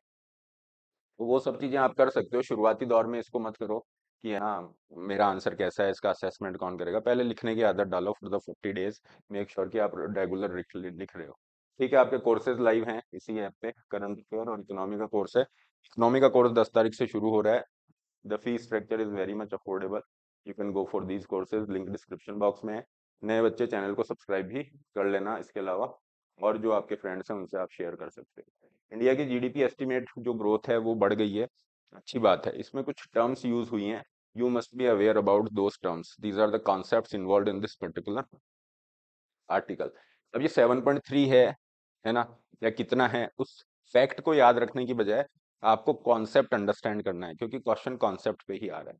तो वो सब चीज़ें आप कर सकते हो शुरुआती दौर में इसको मत करो कि हाँ मेरा आंसर कैसा है इसका असेसमेंट कौन करेगा पहले लिखने की आदत डालो for the fifty days make sure की आप रेगुलर लिख रहे हो ठीक है आपके कोर्सेज लाइव हैं इसी ऐप पे करंट अफेयर और इकोनॉमी का कोर्स है इकोनॉमी का कोर्स दस तारीख से शुरू हो रहा है the fees structure is very much affordable you can go for these courses link description box में है नए बच्चे चैनल को सब्सक्राइब भी कर लेना इसके अलावा और जो आपके फ्रेंड्स हैं उनसे आप शेयर कर सकते हैं इंडिया की जीडीपी एस्टिमेट जो ग्रोथ है वो बढ़ गई है अच्छी बात है इसमें कुछ टर्म्स यूज हुई हैं you must be aware about those terms these are the concept involve in this particular article अब ये सेवन थ्री है है ना या कितना है उस फैक्ट को याद रखने की बजाय आपको कॉन्सेप्ट अंडरस्टैंड करना है क्योंकि क्वेश्चन कॉन्सेप्ट पे ही आ रहा है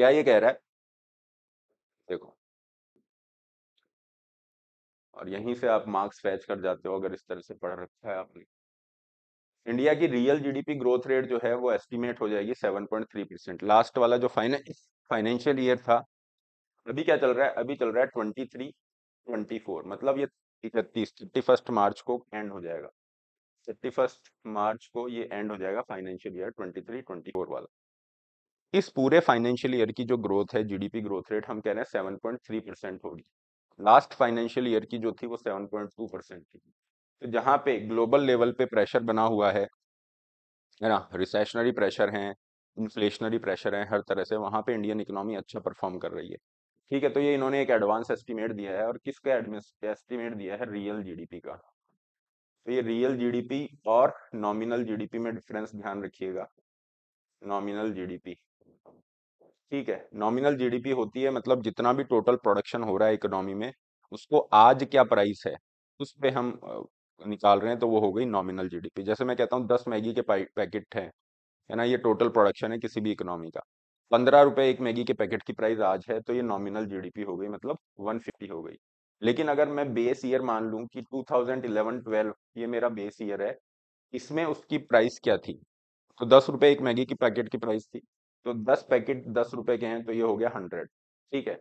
क्या ये कह रहा है देखो और यहीं से आप मार्क्स फैच कर जाते हो अगर इस तरह से पढ़ रखा है आपने इंडिया की रियल जीडीपी ग्रोथ रेट जो है वो एस्टिमेट हो जाएगी 7.3 परसेंट लास्ट वाला जो फाइनेंस फाइनेंशियल ईयर था अभी क्या चल रहा है अभी चल रहा है 23 24 मतलब ये इकतीस थर्टी फर्स्ट मार्च को एंड हो जाएगा थर्टी फर्स्ट मार्च को ये एंड हो जाएगा फाइनेंशियल ईयर ट्वेंटी 24 वाला इस पूरे फाइनेंशियल ईयर की जो ग्रोथ है जीडीपी ग्रोथ रेट हम कह रहे हैं सेवन पॉइंट थ्री परसेंट होगी लास्ट फाइनेंशियल ईयर की जो थी वो सेवन पॉइंट टू परसेंट थी तो जहाँ पे ग्लोबल लेवल पे प्रेशर बना हुआ है है ना रिसेशनरी प्रेशर है इन्फ्लेशनरी प्रेशर है हर तरह से वहाँ पे इंडियन इकोनॉमी अच्छा परफॉर्म कर रही है ठीक है तो ये इन्होंने एक एडवांस एस्टिमेट दिया है और किसका एस्टिमेट दिया है रियल जीडीपी का तो ये रियल जीडीपी और नॉमिनल जीडीपी में डिफरेंस ध्यान रखिएगा नॉमिनल जीडीपी ठीक है नॉमिनल जीडीपी होती है मतलब जितना भी टोटल प्रोडक्शन हो रहा है इकोनॉमी में उसको आज क्या प्राइस है उस पर हम निकाल रहे हैं तो वो हो गई नॉमिनल जीडीपी जैसे मैं कहता हूँ दस मैगी के पैकेट हैं है ना ये टोटल प्रोडक्शन है किसी भी इकोनॉमी का पंद्रह रुपये एक मैगी के पैकेट की प्राइस आज है तो ये नॉमिनल जीडीपी हो गई मतलब वन फिफ्टी हो गई लेकिन अगर मैं बेस ईयर मान लूँ कि टू थाउजेंड इलेवन ट्वेल्व ये मेरा बेस ईयर है इसमें उसकी प्राइस क्या थी तो दस रुपये एक मैगी की पैकेट की प्राइस थी तो दस पैकेट दस रुपए के हैं तो ये हो गया हंड्रेड ठीक है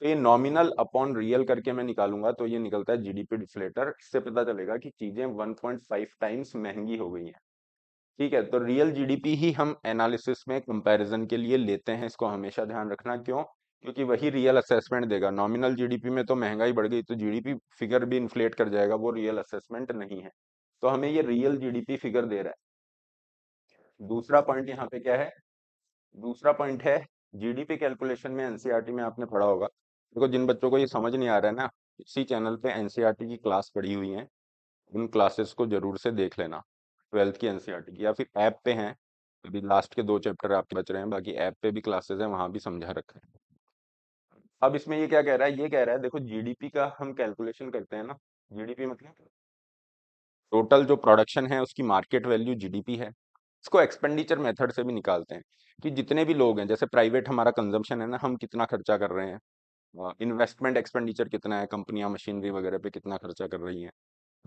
तो ये नॉमिनल अपॉन रियल करके मैं निकालूंगा तो ये निकलता है जीडीपी डिफ्लेटर इससे पता चलेगा कि चीजें 1.5 टाइम्स महंगी हो गई हैं ठीक है तो रियल जीडीपी ही हम एनालिसिस में कंपैरिजन के लिए लेते हैं इसको हमेशा ध्यान रखना क्यों क्योंकि वही रियल असेसमेंट देगा नॉमिनल जीडीपी में तो महंगाई बढ़ गई तो जीडीपी फिगर भी इन्फ्लेट कर जाएगा वो रियल असेसमेंट नहीं है तो हमें ये रियल जीडीपी फिगर दे रहा है दूसरा पॉइंट यहाँ पे क्या है दूसरा पॉइंट है जीडीपी कैलकुलेशन में एनसीईआरटी e में आपने पढ़ा होगा देखो जिन बच्चों को ये समझ नहीं आ रहा है ना इसी चैनल पे एनसीईआरटी e की क्लास पढ़ी हुई है उन क्लासेस को जरूर से देख लेना ट्वेल्थ की एनसीईआरटी e की या फिर ऐप पे हैं अभी लास्ट के दो चैप्टर आपके बच रहे हैं बाकी ऐप पे भी क्लासेस हैं वहाँ भी समझा रखा है अब इसमें ये क्या कह रहा है ये कह रहा है देखो जी का हम कैलकुलेशन करते हैं ना जी मतलब टोटल जो प्रोडक्शन है उसकी मार्केट वैल्यू जी है इसको एक्सपेंडिचर मेथड से भी निकालते हैं कि जितने भी लोग हैं जैसे प्राइवेट हमारा कंजम्पशन है ना हम कितना खर्चा कर रहे हैं इन्वेस्टमेंट एक्सपेंडिचर कितना है कंपनियां मशीनरी वगैरह पे कितना खर्चा कर रही हैं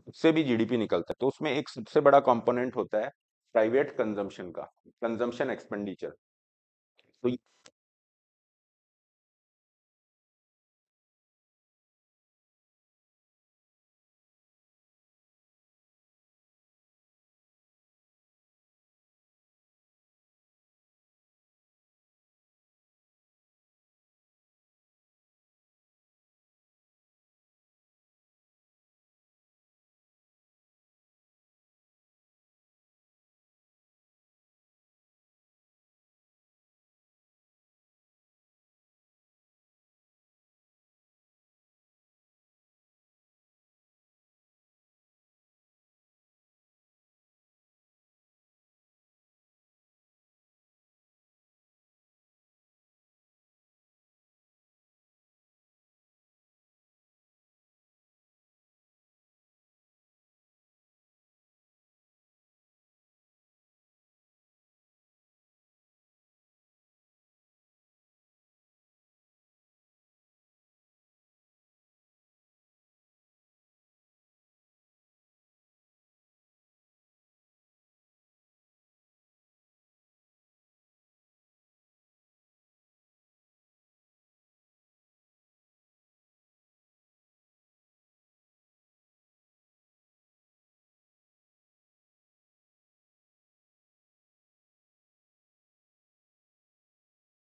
उससे भी जीडीपी निकलता है तो उसमें एक सबसे बड़ा कंपोनेंट होता है प्राइवेट कंजम्पशन का कंजम्पशन एक्सपेंडिचर तो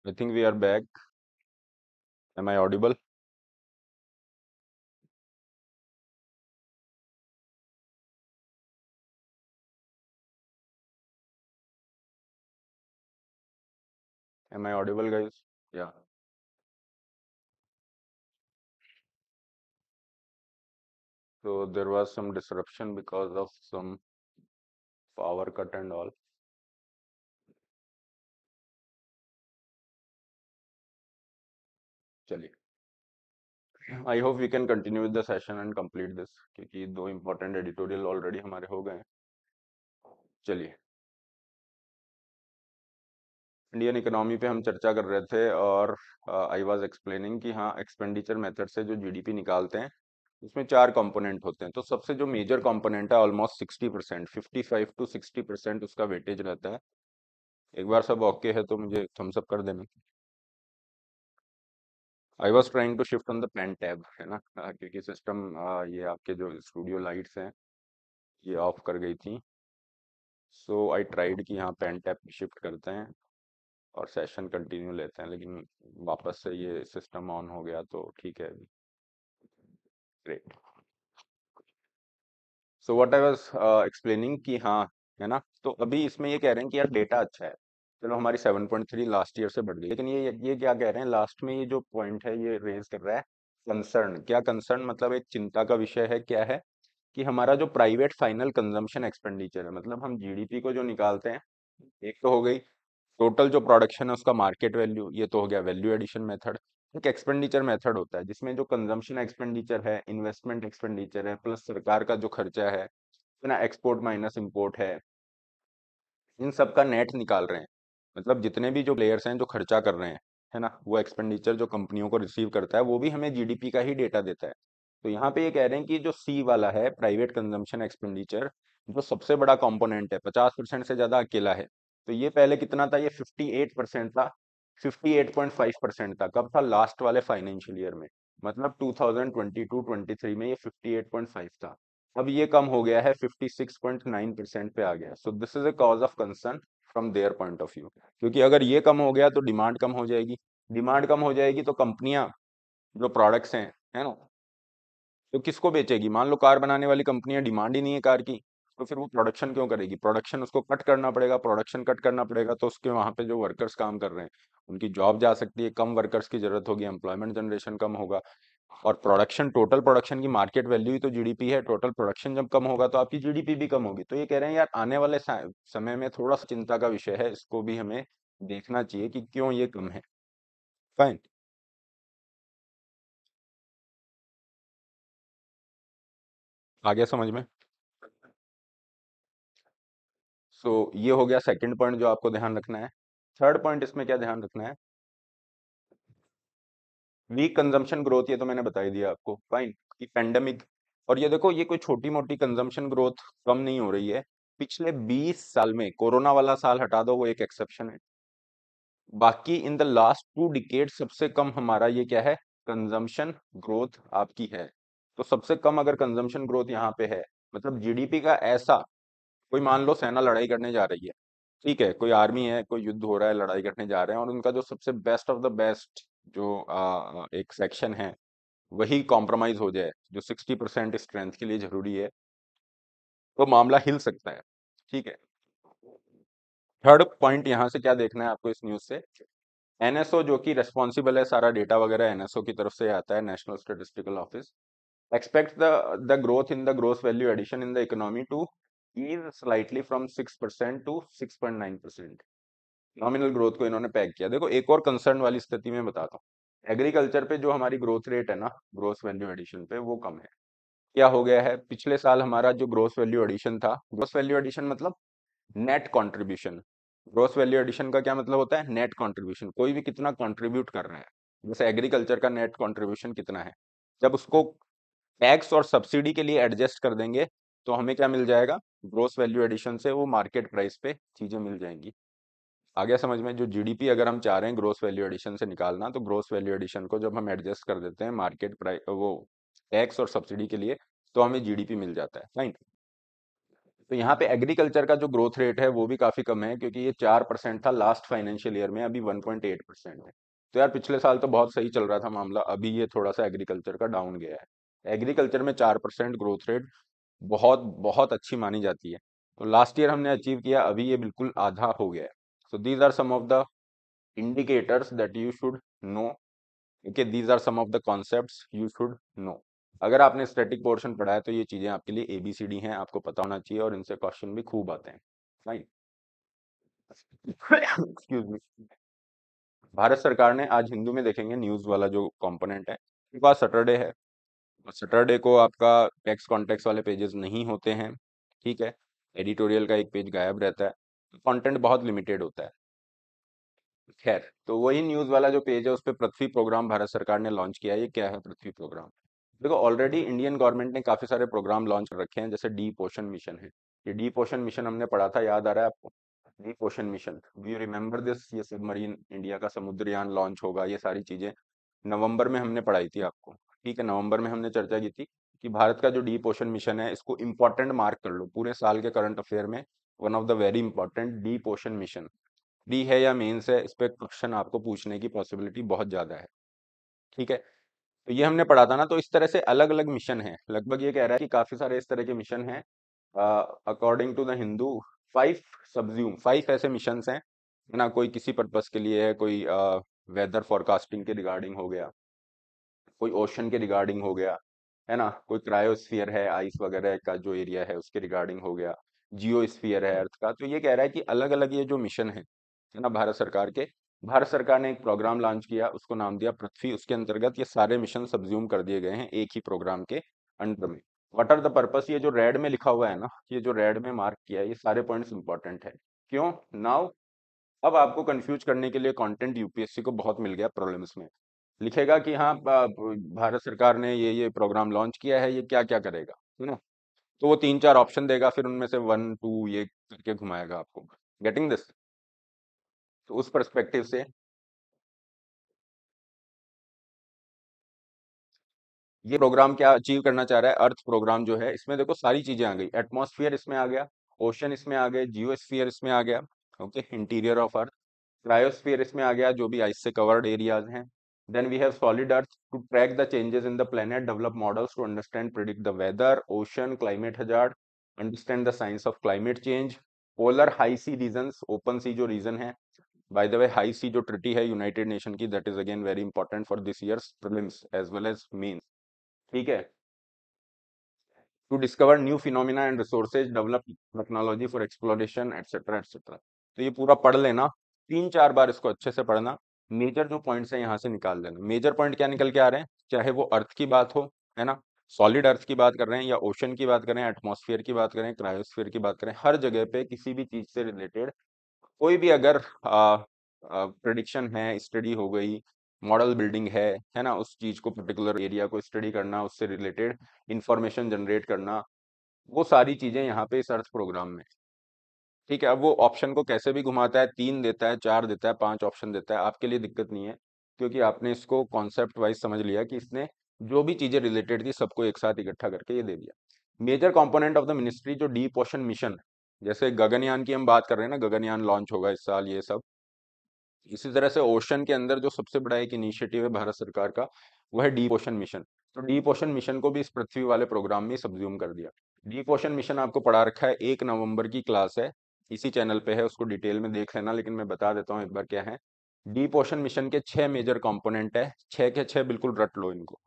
I think we are back. Am I audible? Am I audible, guys? Yeah. So there was some disruption because of some power cut and all. चलिए I hope we can continue with the session and complete this क्योंकि दो important editorial already हमारे हो गए चलिए Indian economy पे हम चर्चा कर रहे थे और आई वाज एक्सप्लेनिंग कि हाँ एक्सपेंडिचर मेथड से जो जीडीपी निकालते हैं उसमें चार कंपोनेंट होते हैं तो सबसे जो मेजर कंपोनेंट है almost sixty percent fifty five to sixty percent उसका वेटेज रहता है एक बार सब ओके है तो मुझे थम्सअप कर देना I was trying to shift on the pen tab है ना क्योंकि सिस्टम ये आपके जो स्टूडियो लाइट्स हैं ये ऑफ कर गई थी सो आई ट्राइड कि हाँ पेन टैब शिफ्ट करते हैं और सेशन कंटिन्यू लेते हैं लेकिन वापस से ये सिस्टम ऑन हो गया तो ठीक है अभी great so what I was explaining कि हाँ है ना तो अभी इसमें ये कह रहे हैं कि यार डेटा अच्छा है चलो हमारी seven point three last year से बढ़ गई लेकिन ये ये क्या कह रहे हैं लास्ट में ये जो पॉइंट है ये रेज कर रहा है कंसर्न क्या कंसर्न मतलब एक चिंता का विषय है क्या है कि हमारा जो प्राइवेट फाइनल कंजम्पशन एक्सपेंडिचर है मतलब हम जीडीपी को जो निकालते हैं एक तो हो गई टोटल जो प्रोडक्शन है उसका मार्केट वैल्यू ये तो हो गया वैल्यू एडिशन मेथड एक एक्सपेंडिचर मेथड होता है जिसमें जो कंजम्पशन एक्सपेंडिचर है इन्वेस्टमेंट एक्सपेंडिचर है प्लस सरकार का जो खर्चा है ना एक्सपोर्ट माइनस इम्पोर्ट है इन सब का नेट निकाल रहे हैं मतलब जितने भी जो प्लेयर्स हैं जो खर्चा कर रहे हैं है ना वो एक्सपेंडिचर जो कंपनियों को रिसीव करता है वो भी हमें जीडीपी का ही डेटा देता है तो यहाँ पे ये कह रहे हैं कि जो सी वाला है प्राइवेट कंजम्पशन एक्सपेंडिचर जो सबसे बड़ा कॉम्पोनेंट है पचास परसेंट से ज़्यादा अकेला है तो ये पहले कितना था ये फिफ्टी एट परसेंट था fifty eight point five percent था कब था लास्ट वाले फाइनेंशियल ईयर में मतलब two thousand twenty two twenty three में ये फिफ्टी एट पॉइंट फाइव था अब ये कम हो गया है fifty six point nine percent पे आ गया so this is a cause of concern from their point of view क्योंकि अगर ये कम हो गया तो डिमांड कम हो जाएगी डिमांड कम हो जाएगी तो कंपनियां जो प्रोडक्ट्स हैं है ना तो किसको बेचेगी मान लो कार बनाने वाली कंपनियां डिमांड ही नहीं है कार की तो फिर वो प्रोडक्शन क्यों करेगी प्रोडक्शन उसको कट करना पड़ेगा प्रोडक्शन कट करना पड़ेगा तो उसके वहाँ पे जो वर्कर्स काम कर रहे हैं उनकी जॉब जा सकती है कम वर्कर्स की जरूरत होगी एम्प्लॉयमेंट जनरेशन कम होगा और प्रोडक्शन टोटल प्रोडक्शन की मार्केट वैल्यू ही तो जीडीपी है टोटल प्रोडक्शन जब कम होगा तो आपकी जीडीपी भी कम होगी तो ये कह रहे हैं यार आने वाले समय में थोड़ा सा चिंता का विषय है इसको भी हमें देखना चाहिए कि क्यों ये कम है फाइन आ गया समझ में सो so, ये हो गया सेकंड पॉइंट जो आपको ध्यान रखना है थर्ड पॉइंट इसमें क्या ध्यान रखना है वीक कंजम्पशन ग्रोथ ये तो मैंने बताई दिया आपको फाइन कि पेंडेमिक और ये देखो ये कोई छोटी मोटी कंजम्पशन ग्रोथ कम नहीं हो रही है पिछले 20 साल में कोरोना वाला साल हटा दो वो एक एक्सेप्शन है बाकी in the last two decade सबसे कम हमारा ये क्या है कंजम्पशन ग्रोथ आपकी है तो सबसे कम अगर कंजम्पशन ग्रोथ यहाँ पे है मतलब जीडीपी का ऐसा कोई मान लो सेना लड़ाई करने जा रही है ठीक है कोई आर्मी है कोई युद्ध हो रहा है लड़ाई करने जा रहे हैं और उनका जो सबसे बेस्ट ऑफ द बेस्ट जो आ, एक सेक्शन है वही कॉम्प्रोमाइज हो जाए जो सिक्सटी परसेंट स्ट्रेंथ के लिए जरूरी है तो मामला हिल सकता है ठीक है थर्ड पॉइंट यहाँ से क्या देखना है आपको इस न्यूज से एनएसओ जो कि रेस्पॉन्सिबल है सारा डेटा वगैरह एनएसओ की तरफ से आता है national statistical office expect the the growth in the growth value addition in the economy to ease slightly from six percent to six point nine percent nominal growth को इन्होंने पैक किया देखो एक और कंसर्न वाली स्थिति में बताता हूँ एग्रीकल्चर पे जो हमारी ग्रोथ रेट है ना ग्रोथ वैल्यू एडिशन पे वो कम है क्या हो गया है पिछले साल हमारा जो ग्रोथ वैल्यू एडिशन था ग्रोथ वैल्यू एडिशन मतलब net contribution growth value addition का क्या मतलब होता है नेट कॉन्ट्रीब्यूशन कोई भी कितना कॉन्ट्रीब्यूट कर रहा है जैसे एग्रीकल्चर का नेट कॉन्ट्रीब्यूशन कितना है जब उसको टैक्स और सब्सिडी के लिए एडजस्ट कर देंगे तो हमें क्या मिल जाएगा ग्रोथ वैल्यू एडिशन से वो मार्केट प्राइस पे चीज़ें मिल जाएंगी आ गया समझ में जो जीडीपी अगर हम चाह रहे हैं ग्रोस वैल्यू एडिशन से निकालना तो ग्रोस वैल्यू एडिशन को जब हम एडजस्ट कर देते हैं मार्केट प्राइस वो टैक्स और सब्सिडी के लिए तो हमें जीडीपी मिल जाता है राइट तो यहाँ पे एग्रीकल्चर का जो ग्रोथ रेट है वो भी काफ़ी कम है क्योंकि ये चार परसेंट था लास्ट फाइनेंशियल ईयर में अभी वन पॉइंट एट परसेंट है तो यार पिछले साल तो बहुत सही चल रहा था मामला अभी ये थोड़ा सा एग्रीकल्चर का डाउन गया है एग्रीकल्चर में चार परसेंट ग्रोथ रेट बहुत बहुत अच्छी मानी जाती है तो लास्ट ईयर हमने अचीव किया अभी ये बिल्कुल आधा हो गया है So these are some of the indicators that you should know. Okay, these are some of the concepts you should know. अगर आपने स्टैटिक पोर्शन पढ़ा है तो ये चीजें आपके लिए एबीसीडी हैं आपको पता होना चाहिए और इनसे क्वेश्चन भी खूब आते हैं राइट एक्सक्यूज मी भारत सरकार ने आज हिंदू में देखेंगे न्यूज वाला जो कंपोनेंट है उसके बाद सैटरडे है सैटरडे को आपका टैक्स कॉन्टेक्स वाले पेजेस नहीं होते हैं ठीक है एडिटोरियल का एक पेज गायब रहता है कंटेंट बहुत लिमिटेड होता है खैर तो वही न्यूज वाला जो पेज है उस पर पृथ्वी प्रोग्राम भारत सरकार ने लॉन्च किया है ये क्या है पृथ्वी प्रोग्राम देखो ऑलरेडी इंडियन गवर्नमेंट ने काफी सारे प्रोग्राम लॉन्च कर रखे हैं जैसे डी पोषण मिशन है ये डी पोषण मिशन हमने पढ़ा था याद आ रहा है आपको deep ocean mission you remember this ये सबमरीन इंडिया का समुद्रयान लॉन्च होगा ये सारी चीजें नवंबर में हमने पढ़ाई थी आपको ठीक है नवंबर में हमने चर्चा की थी कि भारत का जो डी पोषण मिशन है इसको इंपॉर्टेंट मार्क कर लो पूरे साल के करंट अफेयर में one of the very important deep ocean mission डी है या मेन्स है इस पर क्वेश्चन आपको पूछने की पॉसिबिलिटी बहुत ज़्यादा है ठीक है तो ये हमने पढ़ा था ना तो इस तरह से अलग अलग मिशन है लगभग ये कह रहा है कि काफ़ी सारे इस तरह के मिशन हैं according to the Hindu five subsume five ऐसे मिशन हैं है ना कोई किसी पर्पज़ के लिए है कोई वेदर uh, फॉरकास्टिंग के रिगार्डिंग हो गया कोई ओशन के रिगार्डिंग हो गया है ना कोई क्रायोस्फीयर है आइस वगैरह का जो एरिया है उसके रिगार्डिंग हो गया जियो स्फीयर है अर्थ का तो ये कह रहा है कि अलग अलग ये जो मिशन है ना भारत सरकार के भारत सरकार ने एक प्रोग्राम लॉन्च किया उसको नाम दिया पृथ्वी उसके अंतर्गत ये सारे मिशन सब्ज्यूम कर दिए गए हैं एक ही प्रोग्राम के अंडर में वट आर द पर्पज ये जो रेड में लिखा हुआ है ना ये जो रेड में मार्क किया है ये सारे पॉइंट्स इंपॉर्टेंट है क्यों नाउ अब आपको कंफ्यूज करने के लिए कंटेंट यूपीएससी को बहुत मिल गया प्रॉब्लम्स में लिखेगा कि हाँ भारत सरकार ने ये ये प्रोग्राम लॉन्च किया है ये क्या क्या करेगा है ना तो वो तीन चार ऑप्शन देगा फिर उनमें से वन टू ये करके घुमाएगा आपको गेटिंग दिस तो उस परस्पेक्टिव से ये प्रोग्राम क्या अचीव करना चाह रहा है अर्थ प्रोग्राम जो है इसमें देखो सारी चीजें आ गई एटमोस्फियर इसमें आ गया ओशन इसमें आ गए जियोस्फियर इसमें आ गया okay interior of earth cryosphere इसमें आ गया जो भी आइस से कवर्ड एरियाज हैं Then we have solid Earth to track the changes in the planet, develop models to understand, predict the weather, ocean, climate hazard, understand the science of climate change, polar high sea regions, open sea jo region hai by the way high sea jo treaty hai united nation ki that is again very important for this year's prelims as well as mains. theek hai to discover new phenomena and resources, develop technology for exploration, etc. etc. तो ye pura pad lena तीन चार बार इसको अच्छे से पढ़ना major जो points हैं यहाँ से निकाल लेना मेजर पॉइंट क्या निकल के आ रहे हैं चाहे वो अर्थ की बात हो है ना सॉलिड अर्थ की बात कर रहे हैं या ओशन की बात कर रहे हैं एटमोसफियर की बात करें क्रायोस्फियर की बात करें हर जगह पे किसी भी चीज से रिलेटेड कोई भी अगर प्रडिक्शन है स्टडी हो गई मॉडल बिल्डिंग है है ना उस चीज को पर्टिकुलर एरिया को स्टडी करना उससे रिलेटेड इंफॉर्मेशन जनरेट करना वो सारी चीजें यहाँ पे इस अर्थ प्रोग्राम में ठीक है अब वो ऑप्शन को कैसे भी घुमाता है तीन देता है चार देता है पांच ऑप्शन देता है आपके लिए दिक्कत नहीं है क्योंकि आपने इसको कॉन्सेप्ट वाइज समझ लिया कि इसने जो भी चीजें रिलेटेड थी सबको एक साथ इकट्ठा करके ये दे दिया major component of the ministry जो डी पोषण मिशन जैसे गगनयान की हम बात कर रहे हैं ना गगनयान लॉन्च होगा इस साल ये सब इसी तरह से ओशन के अंदर जो सबसे बड़ा एक इनिशिएटिव है भारत सरकार का वह है डी पोषण मिशन तो डी पोषण मिशन को भी इस पृथ्वी वाले प्रोग्राम में सब्ज्यूम कर दिया डी पोषण मिशन आपको पढ़ा रखा है एक नवंबर की क्लास है इसी चैनल पे है उसको डिटेल में देख लेना लेकिन मैं बता देता हूँ एक बार क्या है डीप ओशन मिशन के छह मेजर कंपोनेंट है छह के छह बिल्कुल रट लो इनको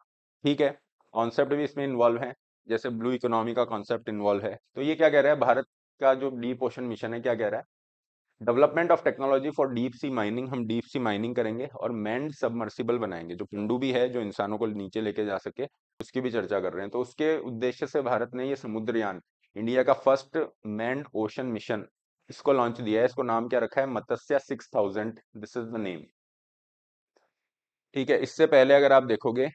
ठीक है कॉन्सेप्ट भी इसमें इन्वॉल्व है जैसे ब्लू इकोनॉमी का कॉन्सेप्ट इन्वॉल्व है तो ये क्या कह रहा है भारत का जो डीप ओशन मिशन है क्या कह रहा है development of technology for deep sea mining हम डीप सी माइनिंग करेंगे और मैंड सबमर्सिबल बनाएंगे जो पिंडू भी है जो इंसानों को नीचे लेके जा सके उसकी भी चर्चा कर रहे हैं तो उसके उद्देश्य से भारत ने ये समुद्रयान इंडिया का फर्स्ट मैंड ओशन मिशन इसको लॉन्च दिया है इसको नाम क्या रखा है Matsya six thousand this is the name ठीक है इससे पहले अगर आप देखोगे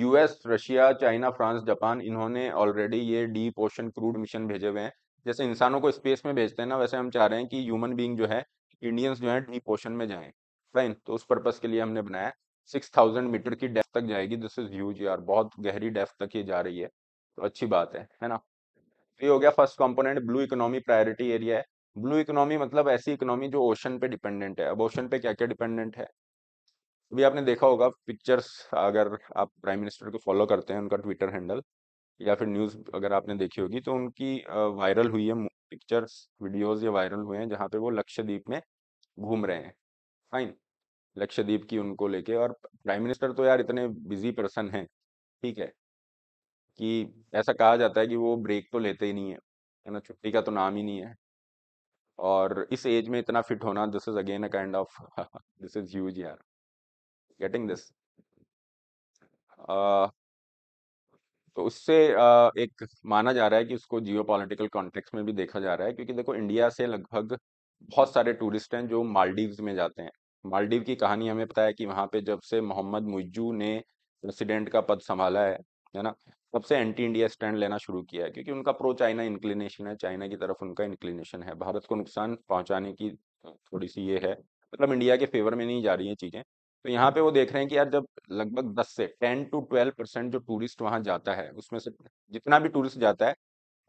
US Russia China France Japan इन्होंने ऑलरेडी ये डी पोशन क्रूड मिशन भेजे हुए हैं जैसे इंसानों को स्पेस में भेजते हैं ना वैसे हम चाह रहे हैं कि ह्यूमन बींग जो है इंडियंस जो है डी पोशन में जाए फाइन तो उस पर्पज के लिए हमने बनाया सिक्स थाउजेंड मीटर की डेफ तक जाएगी दिस इज ह्यूज यार बहुत गहरी डेफ तक ये जा रही है तो अच्छी बात है है ना ये हो गया first component blue economy priority area है ब्लू इकोनॉमी मतलब ऐसी इकोनॉमी जो ओशन पे डिपेंडेंट है अब ओशन पे क्या क्या डिपेंडेंट है अभी आपने देखा होगा पिक्चर्स अगर आप प्राइम मिनिस्टर को फॉलो करते हैं उनका ट्विटर हैंडल या फिर न्यूज़ अगर आपने देखी होगी तो उनकी वायरल हुई है पिक्चर्स वीडियोज या वायरल हुए हैं जहाँ पे वो लक्षद्वीप में घूम रहे हैं फाइन लक्षद्वीप की उनको लेके और प्राइम मिनिस्टर तो यार इतने बिजी पर्सन हैं ठीक है कि ऐसा कहा जाता है कि वो ब्रेक तो लेते ही नहीं है है ना छुट्टी का तो नाम ही नहीं है और इस एज में इतना फिट होना this is again a kind of this is huge यार गेटिंग दिस तो उससे uh, एक माना जा रहा है कि उसको जियो पॉलिटिकल कॉन्टेक्स में भी देखा जा रहा है क्योंकि देखो इंडिया से लगभग बहुत सारे टूरिस्ट हैं जो मालदीव्स में जाते हैं मालदीव की कहानी हमें पता है कि वहाँ पे जब से मोहम्मद मुइजू ने प्रेसिडेंट का पद संभाला है है ना सबसे एंटी इंडिया स्टैंड लेना शुरू किया है क्योंकि उनका प्रो चाइना इंक्लिनेशन है चाइना की तरफ उनका इंक्लिनेशन है भारत को नुकसान पहुंचाने की थोड़ी सी ये है मतलब इंडिया के फेवर में नहीं जा रही हैं चीज़ें तो यहाँ पे वो देख रहे हैं कि यार जब लगभग 10 से 10 टू 12 परसेंट जो टूरिस्ट वहाँ जाता है उसमें से जितना भी टूरिस्ट जाता है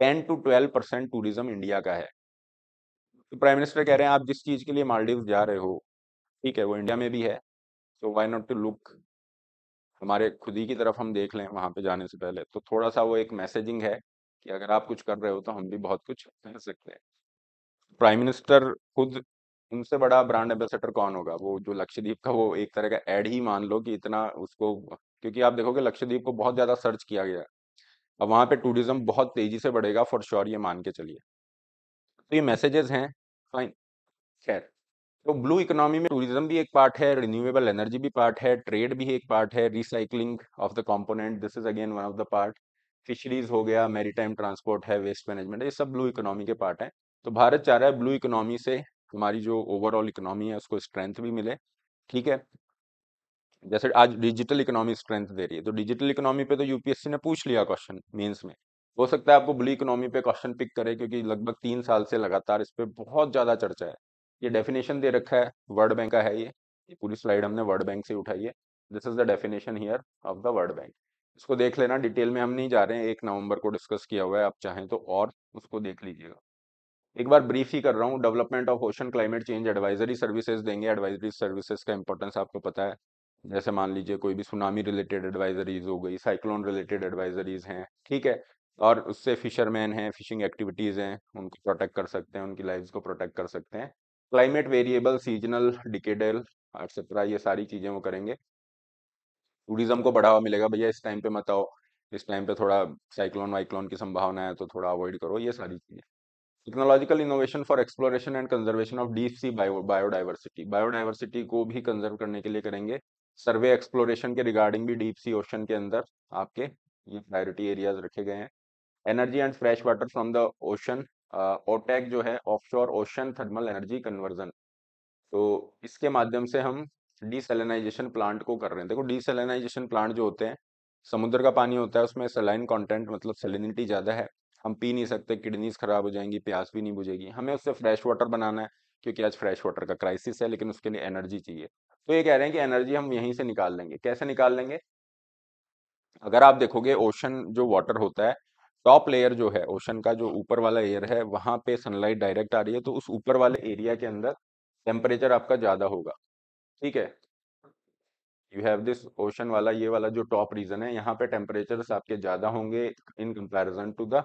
10 टू 12 परसेंट टूरिज्म इंडिया का है तो प्राइम मिनिस्टर कह रहे हैं आप जिस चीज़ के लिए मालदीव जा रहे हो ठीक है वो इंडिया में भी है so why not to look हमारे खुद ही की तरफ हम देख लें वहाँ पे जाने से पहले तो थोड़ा सा वो एक मैसेजिंग है कि अगर आप कुछ कर रहे हो तो हम भी बहुत कुछ कर सकते हैं प्राइम मिनिस्टर खुद उनसे बड़ा ब्रांड एम्बेसडर कौन होगा वो जो लक्षद्वीप का वो एक तरह का एड ही मान लो कि इतना उसको क्योंकि आप देखोगे लक्षद्वीप को बहुत ज़्यादा सर्च किया गया अब वहाँ पे टूरिज्म बहुत तेज़ी से बढ़ेगा फॉर श्योर ये मान के चलिए तो ये मैसेजेस हैं फाइन खैर तो ब्लू इकोनॉमी में टूरिज्म भी एक पार्ट है रिन्यूएबल एनर्जी भी पार्ट है ट्रेड भी एक पार्ट है recycling of the component this is again one of the part fisheries हो गया मेरी ट्रांसपोर्ट है वेस्ट मैनेजमेंट ये सब ब्लू इकोनॉमी के पार्ट है तो भारत चाह रहा है ब्लू इकोनॉमी से हमारी जो ओवरऑल इकोनॉमी है उसको स्ट्रेंथ भी मिले ठीक है जैसे आज डिजिटल इकोनॉमी स्ट्रेंथ दे रही है तो डिजिटल इकोनॉमी पे तो यूपीएससी ने पूछ लिया क्वेश्चन मेंस में हो सकता है आपको ब्लू इकोनॉमी पे क्वेश्चन पिक करे क्योंकि लगभग तीन साल से लगातार इस पर बहुत ज़्यादा चर्चा है ये डेफिनेशन दे रखा है वर्ल्ड बैंक का है ये पूरी स्लाइड हमने वर्ल्ड बैंक से उठाई है this is the definition here of the world bank इसको देख लेना डिटेल में हम नहीं जा रहे हैं एक नवंबर को डिस्कस किया हुआ है आप चाहें तो और उसको देख लीजिएगा एक बार ब्रीफ ही कर रहा हूँ development of ocean climate change advisory services देंगे एडवाइजरी सर्विसेज का इंपॉर्टेंस आपको पता है जैसे मान लीजिए कोई भी सुनामी रिलेटेड एडवाइजरीज हो गई साइक्लोन रिलेटेड एडवाइजरीज हैं ठीक है और उससे फिशरमैन हैं फिशिंग एक्टिविटीज़ हैं उनको प्रोटेक्ट कर सकते हैं उनकी लाइफ को प्रोटेक्ट कर सकते हैं climate variable seasonal decadal etcetera ये सारी चीज़ें वो करेंगे टूरिज्म को बढ़ावा मिलेगा भैया इस टाइम पे मत आओ इस टाइम पे थोड़ा साइक्लोन वाइक्लोन की संभावना है तो थोड़ा अवॉइड करो ये सारी चीज़ें technological innovation for exploration and conservation of deep sea biodiversity biodiversity को भी कंजर्व करने के लिए करेंगे सर्वे एक्सप्लोरेशन के रिगार्डिंग भी डीप सी ओशन के अंदर आपके ये प्रायोरिटी एरियाज रखे गए हैं energy and fresh water from the ocean OTEC e जो है offshore ocean thermal energy conversion तो इसके माध्यम से हम डिसलेनाइजेशन प्लांट को कर रहे हैं देखो डिसलेनाइजेशन प्लांट जो होते हैं समुद्र का पानी होता है उसमें सलाइन कंटेंट मतलब सेलिनिटी ज़्यादा है हम पी नहीं सकते किडनीज खराब हो जाएंगी प्यास भी नहीं बुझेगी हमें उससे फ्रेश वाटर बनाना है क्योंकि आज फ्रेश वाटर का क्राइसिस है लेकिन उसके लिए एनर्जी चाहिए तो ये कह रहे हैं कि एनर्जी हम यहीं से निकाल लेंगे कैसे निकाल लेंगे अगर आप देखोगे ओशन जो वाटर होता है टॉप लेयर जो है ओशन का जो ऊपर वाला एयर है वहां पे सनलाइट डायरेक्ट आ रही है तो उस ऊपर वाले एरिया के अंदर टेम्परेचर आपका ज्यादा होगा ठीक है यू हैव दिस ओशन वाला ये वाला जो टॉप रीजन है यहाँ पे टेम्परेचर आपके ज्यादा होंगे in comparison to the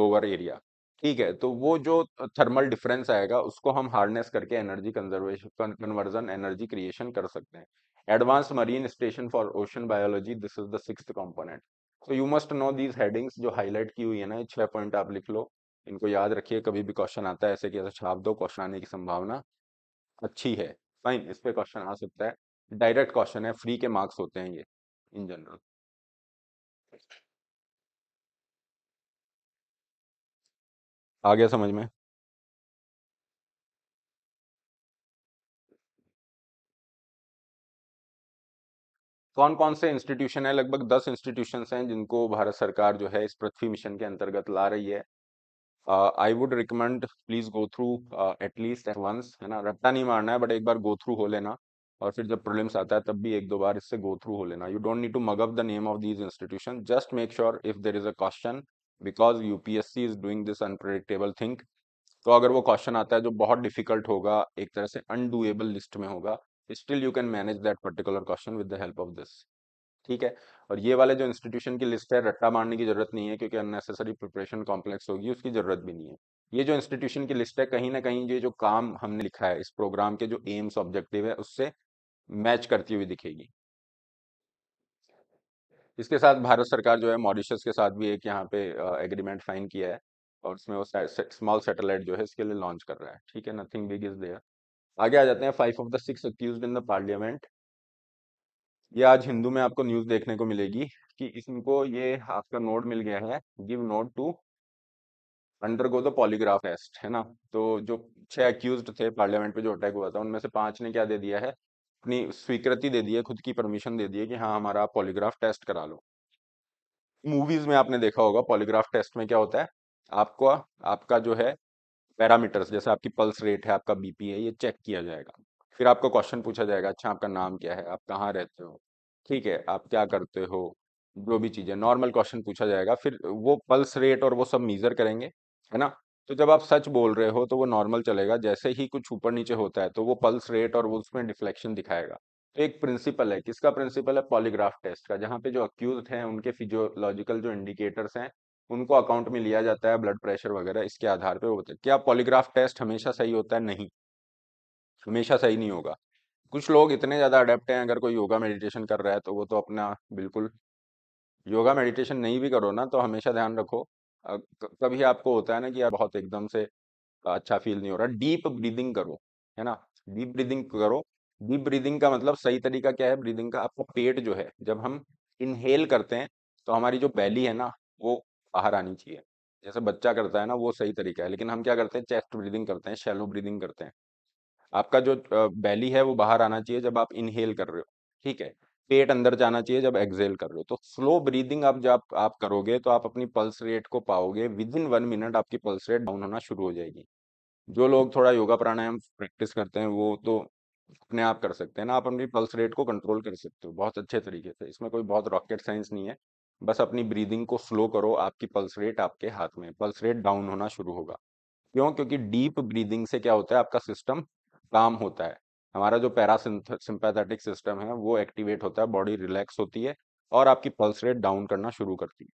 lower area ठीक है तो वो जो थर्मल डिफरेंस आएगा उसको हम हार्डनेस करके energy conservation conversion energy creation कर सकते हैं advance marine station for ocean biology this is the six component so you must know these headings जो हाईलाइट की हुई है ना छह पॉइंट आप लिख लो इनको याद रखिए कभी भी क्वेश्चन आता है ऐसे कि ऐसा छाप दो क्वेश्चन आने की संभावना अच्छी है फाइन इस पे क्वेश्चन आ सकता है डायरेक्ट क्वेश्चन है फ्री के मार्क्स होते हैं ये इन जनरल आ गया समझ में कौन कौन से इंस्टीट्यूशन है लगभग दस इंस्टीट्यूशन हैं जिनको भारत सरकार जो है इस पृथ्वी मिशन के अंतर्गत ला रही है I would recommend please go through at least once है ना रट्टा नहीं मारना है बट एक बार गो थ्रू हो लेना और फिर जब प्रॉब्लम्स आता है तब भी एक दो बार इससे गो थ्रू हो लेना you don't need to mug up the name of these institution just make sure if there is a question because UPSC is doing this unpredictable thing तो अगर वो क्वेश्चन आता है जो बहुत डिफिकल्ट होगा एक तरह से अनडूएबल लिस्ट में होगा still you can manage that particular question with the help of this ठीक है और ये वाले जो इंस्टीट्यूशन की लिस्ट है रट्टा मारने की जरूरत नहीं है क्योंकि अननेसेसरी प्रिपरेशन कॉम्प्लेक्स होगी उसकी जरूरत भी नहीं है ये जो इंस्टीट्यूशन की लिस्ट है कहीं ना कहीं ये जो काम हमने लिखा है इस प्रोग्राम के जो एम्स ऑब्जेक्टिव है उससे मैच करती हुई दिखेगी इसके साथ भारत सरकार जो है मॉरिशस के साथ भी एक यहाँ पे एग्रीमेंट साइन किया है और उसमें वो स्मॉल सैटेलाइट जो है इसके लिए लॉन्च कर रहा है ठीक है नथिंग बिग इज देयर आगे आ जाते हैं five of the six accused in the parliament ये आज हिंदू में आपको न्यूज देखने को मिलेगी कि इसको ये आपका नोट मिल गया है give note to go the polygraph test है ना तो जो छह अक्यूज थे पार्लियामेंट पे जो अटैक हुआ था उनमें से पांच ने क्या दे दिया है अपनी स्वीकृति दे दी है खुद की परमिशन दे दी है कि हाँ हमारा पॉलीग्राफ टेस्ट करा लो मूवीज में आपने देखा होगा पॉलीग्राफ टेस्ट में क्या होता है आपका आपका जो है पैरामीटर्स जैसे आपकी पल्स रेट है आपका बीपी है ये चेक किया जाएगा फिर आपको क्वेश्चन पूछा जाएगा अच्छा आपका नाम क्या है आप कहाँ रहते हो ठीक है आप क्या करते हो जो भी चीज़ें नॉर्मल क्वेश्चन पूछा जाएगा फिर वो पल्स रेट और वो सब मीज़र करेंगे है ना तो जब आप सच बोल रहे हो तो वो नॉर्मल चलेगा जैसे ही कुछ ऊपर नीचे होता है तो वो पल्स रेट और वो उसमें डिफ्लेक्शन दिखाएगा तो एक प्रिंसिपल है किसका प्रिंसिपल है पॉलीग्राफ टेस्ट का जहाँ पे जो अक्यूज हैं उनके फिजियोलॉजिकल जो इंडिकेटर्स हैं उनको अकाउंट में लिया जाता है ब्लड प्रेशर वगैरह इसके आधार पे वो बताए क्या पॉलीग्राफ टेस्ट हमेशा सही होता है नहीं हमेशा सही नहीं होगा कुछ लोग इतने ज़्यादा अडेप्ट हैं अगर कोई योगा मेडिटेशन कर रहा है तो वो तो अपना बिल्कुल योगा मेडिटेशन नहीं भी करो ना तो हमेशा ध्यान रखो कभी आपको होता है ना कि यार बहुत एकदम से अच्छा फील नहीं हो रहा डीप ब्रीदिंग करो है ना डीप ब्रीदिंग करो डीप ब्रीदिंग का मतलब सही तरीका क्या है ब्रीदिंग का आपका पेट जो है जब हम इनहेल करते हैं तो हमारी जो बैली है ना वो बाहर आनी चाहिए जैसे बच्चा करता है ना वो सही तरीका है लेकिन हम क्या करते हैं चेस्ट ब्रीदिंग करते हैं शेलो ब्रीदिंग करते हैं आपका जो बैली है वो बाहर आना चाहिए जब आप इनहेल कर रहे हो ठीक है पेट अंदर जाना चाहिए जब एक्सेल कर रहे हो तो स्लो ब्रीदिंग आप जब आप करोगे तो आप अपनी पल्स रेट को पाओगे विद इन वन मिनट आपकी पल्स रेट डाउन होना शुरू हो जाएगी जो लोग थोड़ा योगा प्राणायाम प्रैक्टिस करते हैं वो तो अपने आप कर सकते हैं ना आप अपनी पल्स रेट को कंट्रोल कर सकते हो बहुत अच्छे तरीके से इसमें कोई बहुत रॉकेट साइंस नहीं है बस अपनी ब्रीदिंग को स्लो करो आपकी पल्स रेट आपके हाथ में पल्स रेट डाउन होना शुरू होगा क्यों क्योंकि डीप ब्रीदिंग से क्या होता है आपका सिस्टम काम होता है हमारा जो पैरासिंपैथेटिक सिस्टम है वो एक्टिवेट होता है बॉडी रिलैक्स होती है और आपकी पल्स रेट डाउन करना शुरू करती है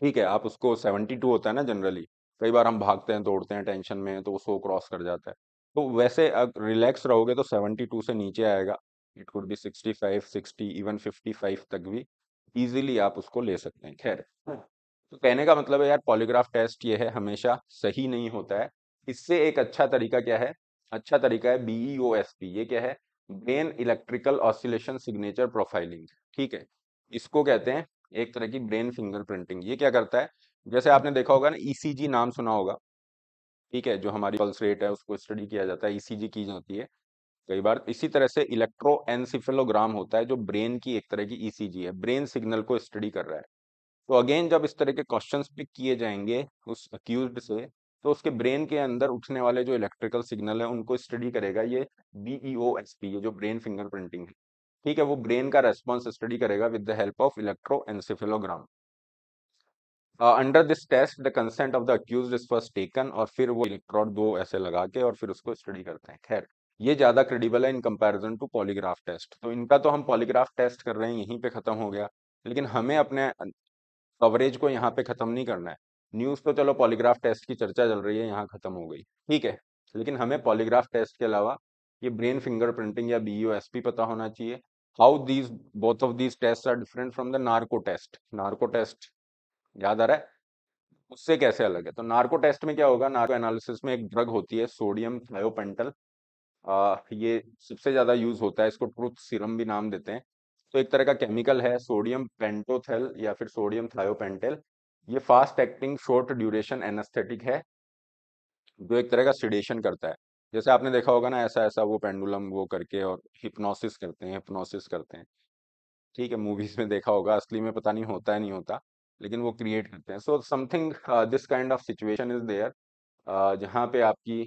ठीक है आप उसको सेवेंटी टू होता है ना जनरली कई बार हम भागते हैं दौड़ते हैं टेंशन में तो वो सो क्रॉस कर जाता है तो वैसे अगर रिलैक्स रहोगे तो सेवेंटी टू से नीचे आएगा it could be sixty five sixty even fifty five तक भी इजीली आप उसको ले सकते हैं खैर हाँ। तो कहने का मतलब है यार पॉलीग्राफ टेस्ट ये है हमेशा सही नहीं होता है इससे एक अच्छा तरीका क्या है अच्छा तरीका है ओ एस पी ये क्या है brain electrical oscillation signature profiling ठीक है इसको कहते हैं एक तरह की ब्रेन फिंगर प्रिंटिंग ये क्या करता है जैसे आपने देखा होगा ना ईसीजी e नाम सुना होगा ठीक है जो हमारी पल्स रेट है उसको स्टडी किया जाता है ईसीजी e की जाती है कई बार इसी तरह से इलेक्ट्रो एनसिफेलोग्राम होता है जो ब्रेन की एक तरह की ईसीजी e है ब्रेन सिग्नल को स्टडी कर रहा है तो अगेन जब इस तरह के क्वेश्चंस पिक किए जाएंगे उस अक्यूज से तो उसके ब्रेन के अंदर उठने वाले जो इलेक्ट्रिकल सिग्नल है उनको स्टडी करेगा ये बीईओ एस पी ये जो ब्रेन फिंगर प्रिंटिंग है ठीक है वो ब्रेन का रेस्पॉन्स स्टडी करेगा with the help of electroencephalogram under this test the consent of the accused is first taken और फिर वो इलेक्ट्रॉड दो ऐसे लगा के और फिर उसको स्टडी करते हैं खैर ये ज़्यादा क्रेडिबल है in comparison to polygraph test तो इनका तो हम पॉलीग्राफ टेस्ट कर रहे हैं यहीं पे ख़त्म हो गया लेकिन हमें अपने कवरेज अं, को यहाँ पे ख़त्म नहीं करना है न्यूज़ तो चलो पॉलीग्राफ टेस्ट की चर्चा चल रही है यहाँ ख़त्म हो गई ठीक है लेकिन हमें पॉलीग्राफ टेस्ट के अलावा ये ब्रेन फिंगर प्रिंटिंग या बी पता होना चाहिए how these both of these test are different from the narco test narco test याद आ रहा है उससे कैसे अलग है तो नार्को टेस्ट में क्या होगा नार्को एनालिसिस में एक ड्रग होती है सोडियम थायोपेंटल आ, ये सबसे ज़्यादा यूज़ होता है इसको ट्रूथ सीरम भी नाम देते हैं तो एक तरह का केमिकल है सोडियम पेंटोथेल या फिर सोडियम थायोपेंटेल ये fast acting short duration anaesthetic है जो एक तरह का सिडेशन करता है जैसे आपने देखा होगा ना ऐसा ऐसा वो पेंडुलम वो करके और हिप्नोसिस करते हैं हिप्नोसिस करते हैं ठीक है मूवीज में देखा होगा असली में पता नहीं होता है नहीं होता लेकिन वो क्रिएट करते हैं so something this kind of situation is there जहाँ पे आपकी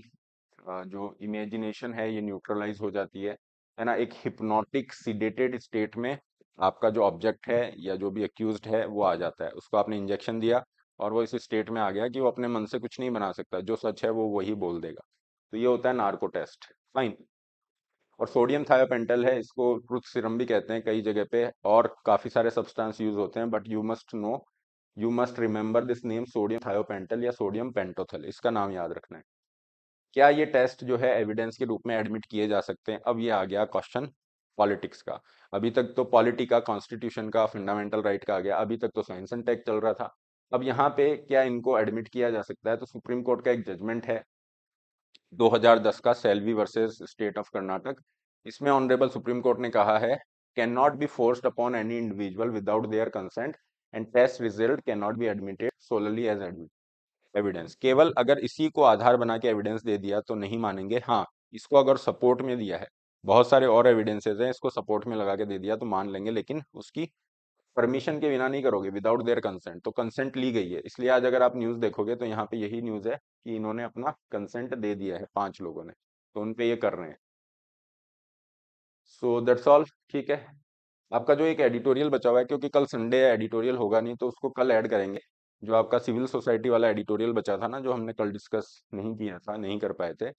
जो इमेजिनेशन है ये न्यूट्रलाइज हो जाती है है ना एक हिप्नोटिक सीडेटेड स्टेट में आपका जो ऑब्जेक्ट है या जो भी एक्यूज है वो आ जाता है उसको आपने इंजेक्शन दिया और वो इस स्टेट में आ गया कि वो अपने मन से कुछ नहीं बना सकता जो सच है वो वही बोल देगा तो ये होता है नार्को टेस्ट फाइन और सोडियम थायोपेंटल है इसको ट्रुथ सिरम भी कहते हैं कई जगह पे और काफ़ी सारे सब्सटेंस यूज होते हैं but you must know you must remember this name sodium thiopental या सोडियम पेंटोथल इसका नाम याद रखना है क्या ये टेस्ट जो है एविडेंस के रूप में एडमिट किए जा सकते हैं अब ये आ गया क्वेश्चन पॉलिटिक्स का अभी तक तो पॉलिटी का कॉन्स्टिट्यूशन का फंडामेंटल राइट का आ गया अभी तक तो साइंस एंड टेक चल रहा था अब यहाँ पे क्या इनको एडमिट किया जा सकता है तो सुप्रीम कोर्ट का एक जजमेंट है 2010 का Selvi versus state of Karnataka इसमें ऑनरेबल सुप्रीम कोर्ट ने कहा है can not be forced upon any individual without their consent and test result can not be admitted solely as admit evidence केवल अगर इसी को आधार बना के एविडेंस दे दिया तो नहीं मानेंगे हाँ इसको अगर सपोर्ट में दिया है बहुत सारे और एविडेंसेज हैं इसको सपोर्ट में लगा के दे दिया तो मान लेंगे लेकिन उसकी परमिशन के बिना नहीं करोगे विदाउट देयर कंसेंट तो कंसेंट ली गई है इसलिए आज अगर आप न्यूज़ देखोगे तो यहाँ पे यही न्यूज़ है कि इन्होंने अपना कंसेंट दे दिया है पांच लोगों ने तो उनपे ये कर रहे हैं सो दैट्स ऑल ठीक है आपका जो एक एडिटोरियल बचा हुआ है क्योंकि कल संडे एडिटोरियल होगा नहीं तो उसको कल ऐड करेंगे जो आपका सिविल सोसाइटी वाला एडिटोरियल बचा था ना जो हमने कल डिस्कस नहीं किया था नहीं कर पाए थे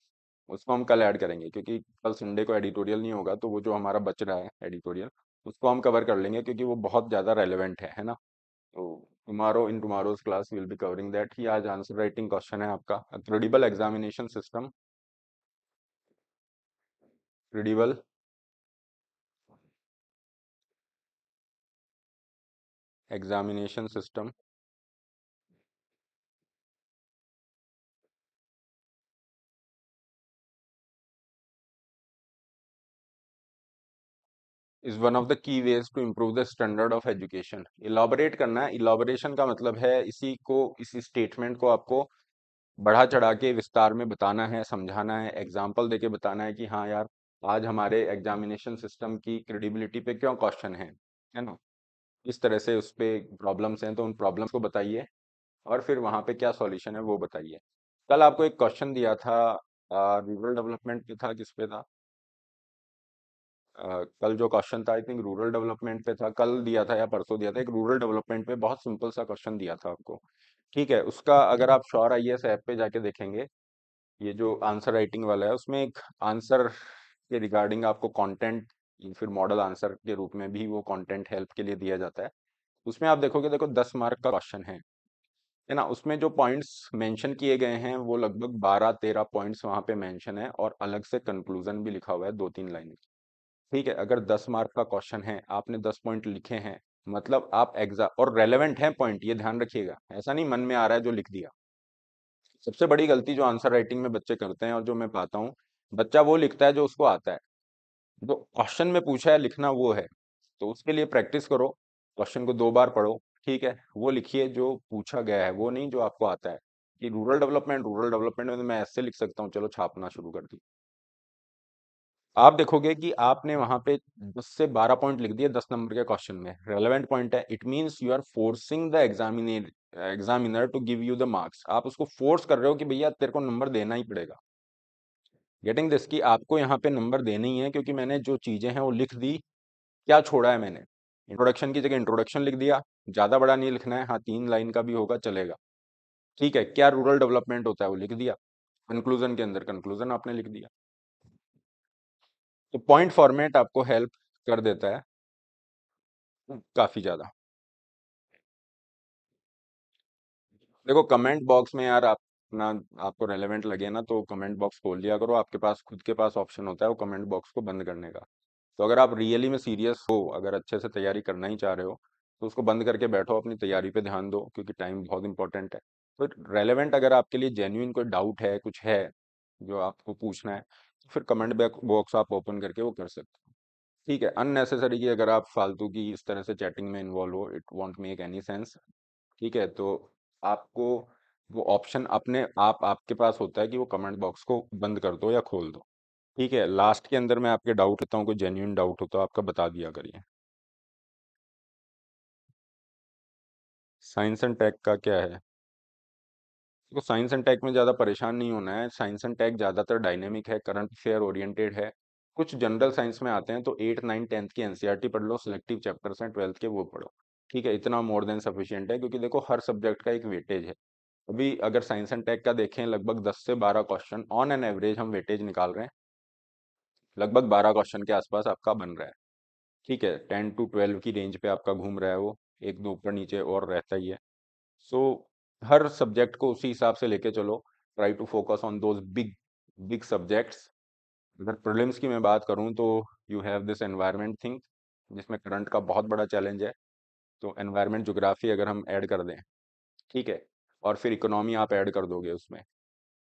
उसको हम कल ऐड करेंगे क्योंकि कल संडे को एडिटोरियल नहीं होगा तो वो जो हमारा बच रहा है एडिटोरियल उसको हम कवर कर लेंगे क्योंकि वो बहुत ज़्यादा रेलिवेंट है है ना तो tomorrow in tomorrow's class will be covering that ही आज आंसर राइटिंग क्वेश्चन है आपका credible examination system credible examination system is one of the key ways to improve the standard of education elaborate करना है इलाबोरेशन का मतलब है इसी को इसी स्टेटमेंट को आपको बढ़ा चढ़ा के विस्तार में बताना है समझाना है एग्जाम्पल दे के बताना है कि हाँ यार आज हमारे एग्जामिनेशन सिस्टम की क्रेडिबिलिटी पे क्यों क्वेश्चन है है ना इस तरह से उस पर प्रॉब्लम्स हैं तो उन प्रॉब्लम्स को बताइए और फिर वहाँ पे क्या सॉल्यूशन है वो बताइए कल आपको एक क्वेश्चन दिया था रूरल डेवलपमेंट पे था किस पे था कल जो क्वेश्चन था आई थिंक रूरल डेवलपमेंट पे था कल दिया था या परसों दिया था एक रूरल डेवलपमेंट पे बहुत सिंपल सा क्वेश्चन दिया था आपको ठीक है उसका अगर आप श्योर आई एस ऐप पे जाके देखेंगे ये जो आंसर राइटिंग वाला है उसमें एक आंसर के रिगार्डिंग आपको कॉन्टेंट फिर मॉडल आंसर के रूप में भी वो कॉन्टेंट हेल्प के लिए दिया जाता है उसमें आप देखोगे देखो दस मार्क का क्वेश्चन है है ना उसमें जो पॉइंट्स मेंशन किए गए हैं वो लगभग बारह तेरह पॉइंट्स वहाँ पे मेंशन है और अलग से कंक्लूजन भी लिखा हुआ है दो तीन लाइन ठीक है अगर दस मार्क का क्वेश्चन है आपने दस पॉइंट लिखे हैं मतलब आप एग्जाम और रेलेवेंट है पॉइंट ये ध्यान रखिएगा ऐसा नहीं मन में आ रहा है जो लिख दिया सबसे बड़ी गलती जो आंसर राइटिंग में बच्चे करते हैं और जो मैं पाता हूँ बच्चा वो लिखता है जो उसको आता है जो क्वेश्चन में पूछा है लिखना वो है तो उसके लिए प्रैक्टिस करो क्वेश्चन को दो बार पढ़ो ठीक है वो लिखिए जो पूछा गया है वो नहीं जो आपको आता है कि रूरल डेवलपमेंट रूरल डेवलपमेंट में तो मैं ऐसे लिख सकता हूँ चलो छापना शुरू कर दी आप देखोगे कि आपने वहां पे 10 से 12 पॉइंट लिख दिए 10 नंबर के क्वेश्चन में रेलेवेंट पॉइंट है it means you are forcing the examiner examiner to give you the marks आप उसको फोर्स कर रहे हो कि भैया तेरे को नंबर देना ही पड़ेगा गेटिंग दिस कि आपको यहाँ पे नंबर देने ही है क्योंकि मैंने जो चीज़ें हैं वो लिख दी क्या छोड़ा है मैंने इंट्रोडक्शन की जगह इंट्रोडक्शन लिख दिया ज़्यादा बड़ा नहीं लिखना है हाँ तीन लाइन का भी होगा चलेगा ठीक है क्या रूरल डेवलपमेंट होता है वो लिख दिया कंक्लूजन के अंदर कंक्लूजन आपने लिख दिया तो पॉइंट फॉर्मेट आपको हेल्प कर देता है काफ़ी ज़्यादा देखो कमेंट बॉक्स में यार आप ना आपको रेलेवेंट लगे ना तो कमेंट बॉक्स खोल दिया करो आपके पास खुद के पास ऑप्शन होता है वो कमेंट बॉक्स को बंद करने का तो अगर आप रियली में सीरियस हो अगर अच्छे से तैयारी करना ही चाह रहे हो तो उसको बंद करके बैठो अपनी तैयारी पे ध्यान दो क्योंकि टाइम बहुत इंपॉर्टेंट है तो रेलेवेंट अगर आपके लिए जेन्यून कोई डाउट है कुछ है जो आपको पूछना है तो फिर कमेंट बैक बॉक्स आप ओपन करके वो कर सकते हो ठीक है अननेसेसरी की अगर आप फालतू की इस तरह से चैटिंग में इन्वॉल्व हो it won't make any sense ठीक है तो आपको वो ऑप्शन अपने आप आपके पास होता है कि वो कमेंट बॉक्स को बंद कर दो या खोल दो ठीक है लास्ट के अंदर मैं आपके डाउट होता हूँ कोई जेन्यून डाउट होता तो है आपका बता दिया करिए साइंस एंड टेक का क्या है देखो साइंस एंड टेक में ज़्यादा परेशान नहीं होना है साइंस एंड टेक ज़्यादातर डायनेमिक है करंट अफेयर ओरिएंटेड है कुछ जनरल साइंस में आते हैं तो एट नाइन टेंथ की एनसीईआरटी पढ़ लो सिलेक्टिव चैप्टर्स हैं ट्वेल्थ के वो पढ़ो ठीक है इतना मोर देन सफिशियंट है क्योंकि देखो हर सब्जेक्ट का एक वेटेज है अभी अगर साइंस एंड टेक का देखें लगभग दस से बारह क्वेश्चन ऑन एन एवरेज हम वेटेज निकाल रहे हैं लगभग बारह क्वेश्चन के आसपास आपका बन रहा है ठीक है टेन टू ट्वेल्व की रेंज पे आपका घूम रहा है वो एक दो ऊपर नीचे और रहता ही है सो हर सब्जेक्ट को उसी हिसाब से लेके चलो try to focus on those big big subjects अगर प्रॉब्लम्स की मैं बात करूँ तो you have this environment thing जिसमें करंट का बहुत बड़ा चैलेंज है तो एनवायरमेंट जोग्राफी अगर हम ऐड कर दें ठीक है और फिर इकोनॉमी आप ऐड कर दोगे उसमें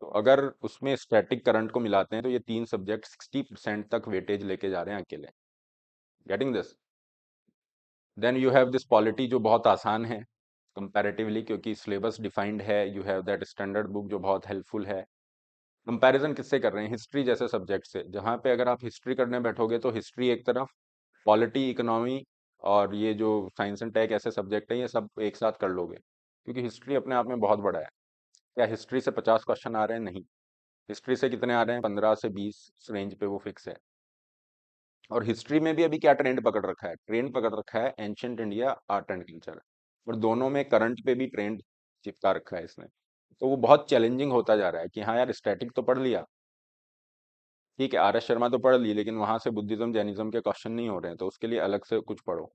तो अगर उसमें स्टैटिक करंट को मिलाते हैं तो ये तीन सब्जेक्ट सिक्सटी परसेंट तक वेटेज लेके जा रहे हैं अकेले getting this then you have this polity जो बहुत आसान है कंपेरेटिवली क्योंकि सिलेबस डिफाइंड है you have that standard book जो बहुत हेल्पफुल है कंपैरिजन किससे कर रहे हैं हिस्ट्री जैसे सब्जेक्ट से जहाँ पे अगर आप हिस्ट्री करने बैठोगे तो हिस्ट्री एक तरफ पॉलिटी इकोनॉमी और ये जो साइंस एंड टेक ऐसे सब्जेक्ट हैं ये सब एक साथ कर लोगे क्योंकि हिस्ट्री अपने आप में बहुत बड़ा है क्या हिस्ट्री से पचास क्वेश्चन आ रहे हैं नहीं हिस्ट्री से कितने आ रहे हैं पंद्रह से बीस रेंज पे वो फिक्स है और हिस्ट्री में भी अभी क्या ट्रेंड पकड़ रखा है ट्रेंड पकड़ रखा है ancient India art and culture और दोनों में करंट पे भी ट्रेंड चिपका रखा है इसने तो वो बहुत चैलेंजिंग होता जा रहा है कि हाँ यार स्टैटिक तो पढ़ लिया ठीक है आर एस शर्मा तो पढ़ ली लेकिन वहाँ से बुद्धिज्म जैनिज्म के क्वेश्चन नहीं हो रहे हैं तो उसके लिए अलग से कुछ पढ़ो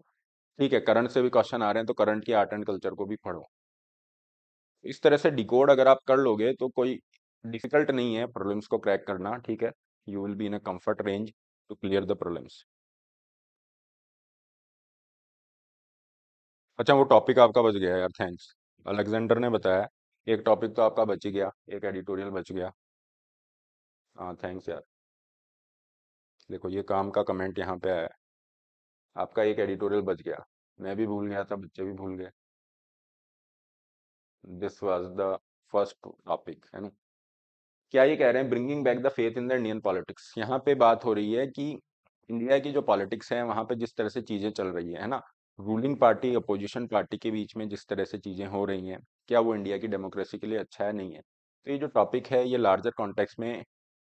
ठीक है करंट से भी क्वेश्चन आ रहे हैं तो करंट की आर्ट एंड कल्चर को भी पढ़ो इस तरह से डिकोड अगर आप कर लोगे तो कोई डिफिकल्ट नहीं है प्रॉब्लम्स को क्रैक करना ठीक है you will be in a comfort range to clear the problems अच्छा वो टॉपिक आपका बच गया यार थैंक्स अलेक्जेंडर ने बताया एक टॉपिक तो आपका बच ही गया एक एडिटोरियल बच गया हाँ थैंक्स यार देखो ये काम का कमेंट यहाँ पे आया आपका एक एडिटोरियल बच गया मैं भी भूल गया था बच्चे भी भूल गए this was the first topic है ना क्या ये कह रहे हैं bringing back the faith in the Indian politics यहाँ पे बात हो रही है कि इंडिया की जो पॉलिटिक्स है वहाँ पे जिस तरह से चीजें चल रही है ना रूलिंग पार्टी अपोजिशन पार्टी के बीच में जिस तरह से चीज़ें हो रही हैं क्या वो इंडिया की डेमोक्रेसी के लिए अच्छा है नहीं है तो ये जो टॉपिक है ये लार्जर कॉन्टेक्स में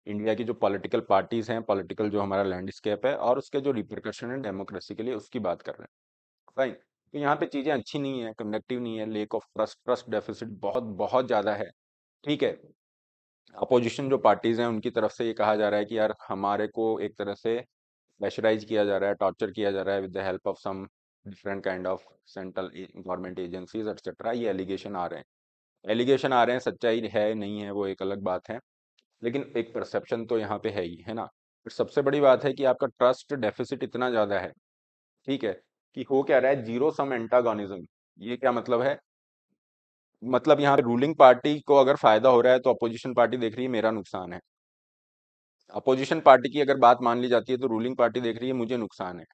इंडिया की जो पॉलिटिकल पार्टीज़ हैं पॉलिटिकल जो हमारा लैंडस्केप है और उसके जो रिप्रिकॉशन है डेमोक्रेसी के लिए उसकी बात कर रहे हैं फाइन तो यहाँ पे चीज़ें अच्छी नहीं है कंडक्टिव नहीं है lack of trust trust deficit बहुत बहुत ज़्यादा है ठीक है अपोजिशन जो पार्टीज़ हैं उनकी तरफ से ये कहा जा रहा है कि यार हमारे को एक तरह से प्रेशराइज किया जा रहा है टॉर्चर किया जा रहा है with the help of some different kind of central government agencies etcetera ये एलिगेशन आ रहे हैं एलिगेशन आ रहे हैं सच्चाई है नहीं है वो एक अलग बात है लेकिन एक परसेप्शन तो यहाँ पे है ही है ना सबसे बड़ी बात है कि आपका ट्रस्ट डेफिसिट इतना ज़्यादा है ठीक है कि हो क्या रहा है जीरो सम एंटागोनिज्म ये क्या मतलब है मतलब यहाँ पे रूलिंग पार्टी को अगर फायदा हो रहा है तो अपोजिशन पार्टी देख रही है मेरा नुकसान है अपोजिशन पार्टी की अगर बात मान ली जाती है तो रूलिंग पार्टी देख रही है मुझे नुकसान है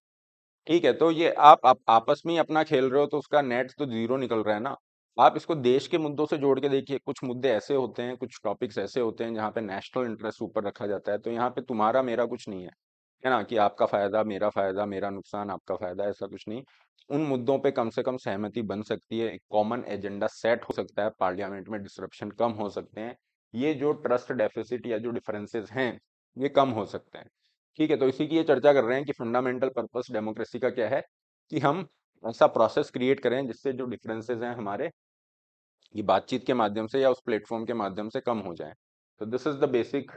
ठीक है तो ये आप, आप आपस में ही अपना खेल रहे हो तो उसका नेट तो जीरो निकल रहा है ना आप इसको देश के मुद्दों से जोड़ के देखिए कुछ मुद्दे ऐसे होते हैं कुछ टॉपिक्स ऐसे होते हैं जहाँ पे नेशनल इंटरेस्ट ऊपर रखा जाता है तो यहाँ पे तुम्हारा मेरा कुछ नहीं है है ना कि आपका फायदा मेरा फायदा मेरा नुकसान आपका फायदा ऐसा कुछ नहीं उन मुद्दों पे कम से कम सहमति बन सकती है एक कॉमन एजेंडा सेट हो सकता है पार्लियामेंट में डिसरप्शन कम हो सकते हैं ये जो ट्रस्ट डेफिसिट या जो डिफरेंसेस हैं ये कम हो सकते हैं ठीक है तो इसी की ये चर्चा कर रहे हैं कि फंडामेंटल पर्पस डेमोक्रेसी का क्या है कि हम ऐसा प्रोसेस क्रिएट करें जिससे जो डिफरेंसेस हैं हमारे ये बातचीत के माध्यम से या उस प्लेटफॉर्म के माध्यम से कम हो जाए तो this is the basic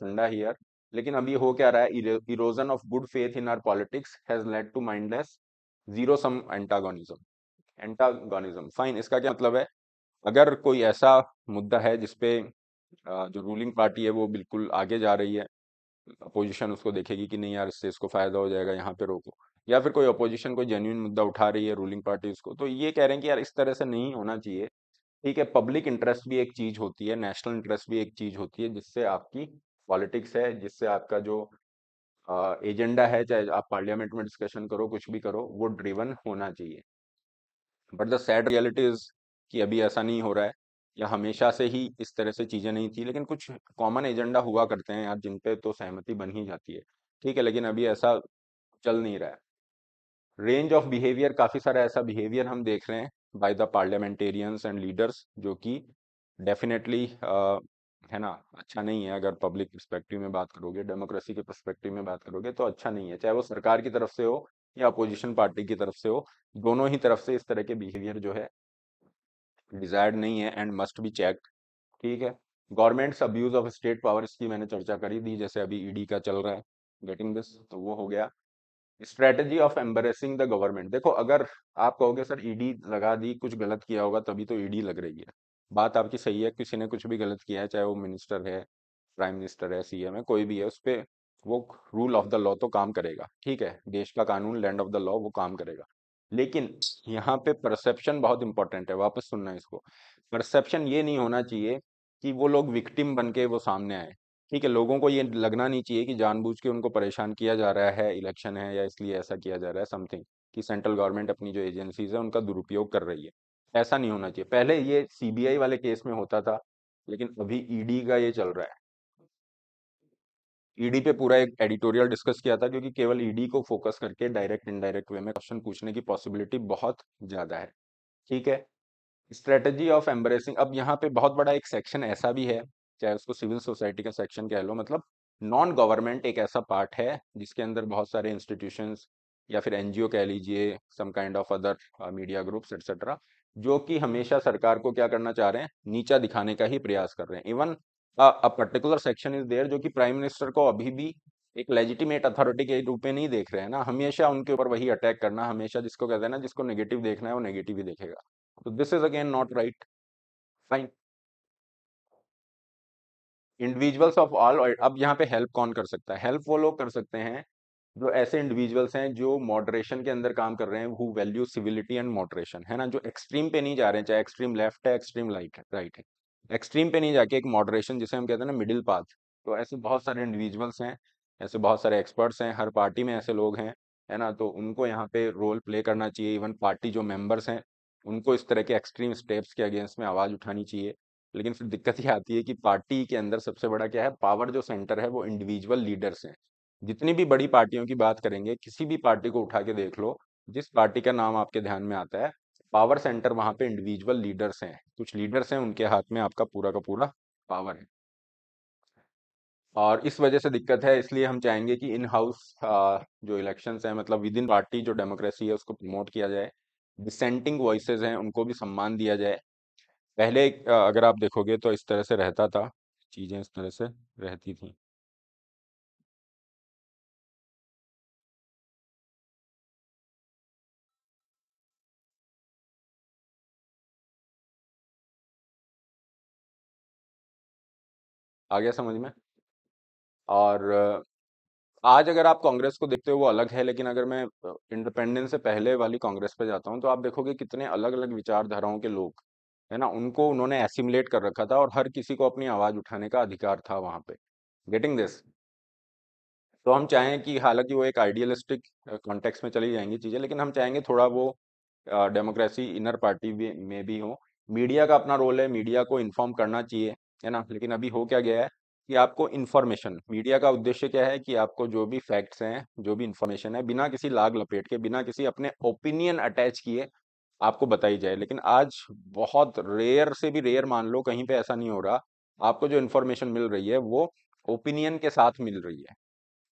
funda here लेकिन अभी हो क्या रहा है erosion of good faith in our politics has led to mindless zero sum antagonism antagonism fine इसका क्या मतलब है अगर कोई ऐसा मुद्दा है जिसपे uh, जो रूलिंग पार्टी है वो बिल्कुल आगे जा रही है अपोजिशन उसको देखेगी कि नहीं यार इससे इसको फ़ायदा हो जाएगा यहाँ पे रोको या फिर कोई अपोजिशन कोई जेन्यून मुद्दा उठा रही है रूलिंग पार्टी उसको तो ये कह रहे हैं कि यार इस तरह से नहीं होना चाहिए ठीक है पब्लिक इंटरेस्ट भी एक चीज़ होती है नेशनल इंटरेस्ट भी एक चीज़ होती है जिससे आपकी पॉलिटिक्स है जिससे आपका जो आ, एजेंडा है चाहे आप पार्लियामेंट में डिस्कशन करो कुछ भी करो वो ड्रिवन होना चाहिए but the sad reality is कि अभी ऐसा नहीं हो रहा है या हमेशा से ही इस तरह से चीज़ें नहीं थी लेकिन कुछ कॉमन एजेंडा हुआ करते हैं यार जिन तो सहमति बन ही जाती है ठीक है लेकिन अभी ऐसा चल नहीं रहा है रेंज ऑफ बिहेवियर काफ़ी सारा ऐसा बिहेवियर हम देख रहे हैं by the parliamentarians and leaders जो कि डेफिनेटली है ना अच्छा नहीं है अगर पब्लिक परस्पेक्टिव में बात करोगे डेमोक्रेसी के परस्पेक्टिव में बात करोगे तो अच्छा नहीं है चाहे वो सरकार की तरफ से हो या अपोजिशन पार्टी की तरफ से हो दोनों ही तरफ से इस तरह के बिहेवियर जो है डिजायर्ड नहीं है एंड मस्ट बी चेक ठीक है governments abuse of state power इसकी मैंने चर्चा करी थी जैसे अभी ईडी का चल रहा है गेटिंग दिस तो वो हो गया strategy of embarrassing the government देखो अगर आप कहोगे सर ईडी लगा दी कुछ गलत किया होगा तभी तो ईडी लग रही है बात आपकी सही है किसी ने कुछ भी गलत किया है चाहे वो मिनिस्टर है प्राइम मिनिस्टर है सीएम है कोई भी है उस पर वो रूल ऑफ द लॉ तो काम करेगा ठीक है देश का कानून लैंड ऑफ द लॉ वो काम करेगा लेकिन यहाँ पे परसेप्शन बहुत इंपॉर्टेंट है वापस सुनना इसको परसेप्शन ये नहीं होना चाहिए कि वो लोग विक्टिम बन के वो सामने आए ठीक है लोगों को ये लगना नहीं चाहिए कि जानबूझ के उनको परेशान किया जा रहा है इलेक्शन है या इसलिए ऐसा किया जा रहा है समथिंग कि सेंट्रल गवर्नमेंट अपनी जो एजेंसीज है उनका दुरुपयोग कर रही है ऐसा नहीं होना चाहिए पहले ये सीबीआई वाले केस में होता था लेकिन अभी ईडी e का ये चल रहा है ईडी e पे पूरा एक एडिटोरियल डिस्कस किया था क्योंकि केवल ईडी e को फोकस करके डायरेक्ट इनडायरेक्ट वे में क्वेश्चन पूछने की पॉसिबिलिटी बहुत ज़्यादा है ठीक है स्ट्रेटजी ऑफ एम्बरेसिंग अब यहाँ पे बहुत बड़ा एक सेक्शन ऐसा भी है चाहे उसको सिविल सोसाइटी का सेक्शन कह लो मतलब नॉन गवर्नमेंट एक ऐसा पार्ट है जिसके अंदर बहुत सारे इंस्टीट्यूशन या फिर एनजीओ कह लीजिए some kind of other media groups etcetera जो कि हमेशा सरकार को क्या करना चाह रहे हैं नीचा दिखाने का ही प्रयास कर रहे हैं even particular section is there जो कि प्राइम मिनिस्टर को अभी भी एक लेजिटिमेट अथॉरिटी के रूप में नहीं देख रहे हैं ना हमेशा उनके ऊपर वही अटैक करना हमेशा जिसको कहते हैं ना जिसको नेगेटिव देखना है वो नेगेटिव ही देखेगा तो this is again not right fine individuals of all अब यहाँ पे हेल्प कौन कर सकता है हेल्प वो लोग कर सकते हैं जो ऐसे इंडिविजुअल्स हैं जो मॉडरेशन के अंदर काम कर रहे हैं who value civility and moderation है ना जो एक्सट्रीम पे नहीं जा रहे हैं चाहे एक्सट्रीम लेफ्ट है एक्सट्रीम राइट है राइट है एक्सट्रीम पे नहीं जाके एक मॉडरेशन जिसे हम कहते हैं ना मिडिल पाथ तो ऐसे बहुत सारे इंडिविजुअल्स हैं ऐसे बहुत सारे एक्सपर्ट्स हैं हर पार्टी में ऐसे लोग हैं है ना तो उनको यहाँ पे रोल प्ले करना चाहिए इवन पार्टी जो मेंबर्स हैं उनको इस तरह के एक्सट्रीम स्टेप्स के अगेंस्ट में आवाज़ उठानी चाहिए लेकिन फिर दिक्कत ये आती है कि पार्टी के अंदर सबसे बड़ा क्या है पावर जो सेंटर है वो इंडिविजुअल लीडर्स हैं जितनी भी बड़ी पार्टियों की बात करेंगे किसी भी पार्टी को उठा के देख लो जिस पार्टी का नाम आपके ध्यान में आता है पावर सेंटर वहां पे इंडिविजुअल लीडर्स हैं कुछ लीडर्स हैं उनके हाथ में आपका पूरा का पूरा पावर है और इस वजह से दिक्कत है इसलिए हम चाहेंगे कि इन हाउस जो इलेक्शन है मतलब विद इन पार्टी जो डेमोक्रेसी है उसको प्रमोट किया जाए डिसेंटिंग वॉइसेज हैं उनको भी सम्मान दिया जाए पहले अगर आप देखोगे तो इस तरह से रहता था चीज़ें इस तरह से रहती थी आ गया समझ में और आज अगर आप कांग्रेस को देखते हो वो अलग है लेकिन अगर मैं इंडिपेंडेंस से पहले वाली कांग्रेस पे जाता हूँ तो आप देखोगे कितने अलग अलग विचारधाराओं के लोग है ना उनको उन्होंने एसिमुलेट कर रखा था और हर किसी को अपनी आवाज उठाने का अधिकार था वहां पे गेटिंग दिस तो हम चाहें कि हालांकि वो एक आइडियलिस्टिक कॉन्टेक्स्ट में चली जाएंगी चीज़ें लेकिन हम चाहेंगे थोड़ा वो डेमोक्रेसी इनर पार्टी में भी हो मीडिया का अपना रोल है मीडिया को इन्फॉर्म करना चाहिए है ना लेकिन अभी हो क्या गया है कि आपको इन्फॉर्मेशन मीडिया का उद्देश्य क्या है कि आपको जो भी फैक्ट्स हैं जो भी इन्फॉर्मेशन है बिना किसी लाग लपेट के बिना किसी अपने ओपिनियन अटैच किए आपको बताई जाए लेकिन आज बहुत रेयर से भी रेयर मान लो कहीं पे ऐसा नहीं हो रहा आपको जो इन्फॉर्मेशन मिल रही है वो ओपिनियन के साथ मिल रही है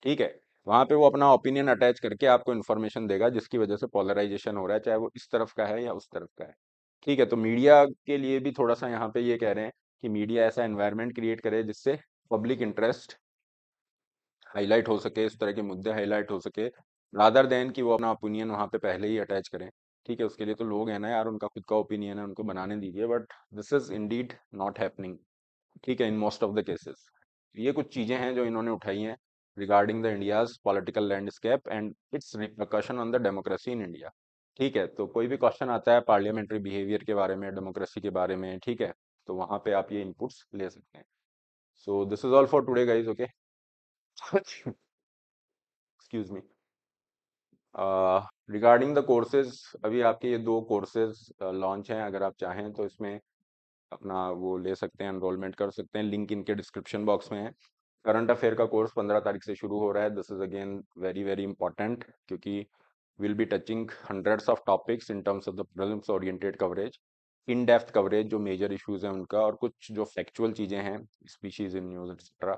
ठीक है वहाँ पे वो अपना ओपिनियन अटैच करके आपको इन्फॉर्मेशन देगा जिसकी वजह से पॉलराइजेशन हो रहा है चाहे वो इस तरफ का है या उस तरफ का है ठीक है तो मीडिया के लिए भी थोड़ा सा यहाँ पे ये कह रहे हैं कि मीडिया ऐसा एनवायरनमेंट क्रिएट करे जिससे पब्लिक इंटरेस्ट हाईलाइट हो सके इस तरह के मुद्दे हाईलाइट हो सके रादर देन कि वो अपना ओपिनियन वहाँ पे पहले ही अटैच करें ठीक है उसके लिए तो लोग हैं ना यार उनका खुद का ओपिनियन है उनको बनाने दीजिए but this is indeed not happening ठीक है in most of the cases ये कुछ चीज़ें हैं जो इन्होंने उठाई हैं regarding the India's political landscape and its repercussion on the democracy in India ठीक है तो कोई भी क्वेश्चन आता है पार्लियामेंट्री बिहेवियर के बारे में डेमोक्रेसी के बारे में ठीक है तो वहां पे आप ये इनपुट्स ले सकते हैं so this is all for today guys okay excuse me regarding the courses अभी आपके ये दो कोर्सेज लॉन्च uh, हैं अगर आप चाहें तो इसमें अपना वो ले सकते हैं एनरोलमेंट कर सकते हैं लिंक इनके डिस्क्रिप्शन बॉक्स में है करंट अफेयर का कोर्स पंद्रह तारीख से शुरू हो रहा है this is again very very important क्योंकि will be touching hundreds of topics in terms of the prelims oriented coverage in depth coverage जो मेजर इश्यूज हैं उनका और कुछ जो फैक्चुअल चीज़ें हैं स्पीशीज इन न्यूज एक्सेट्रा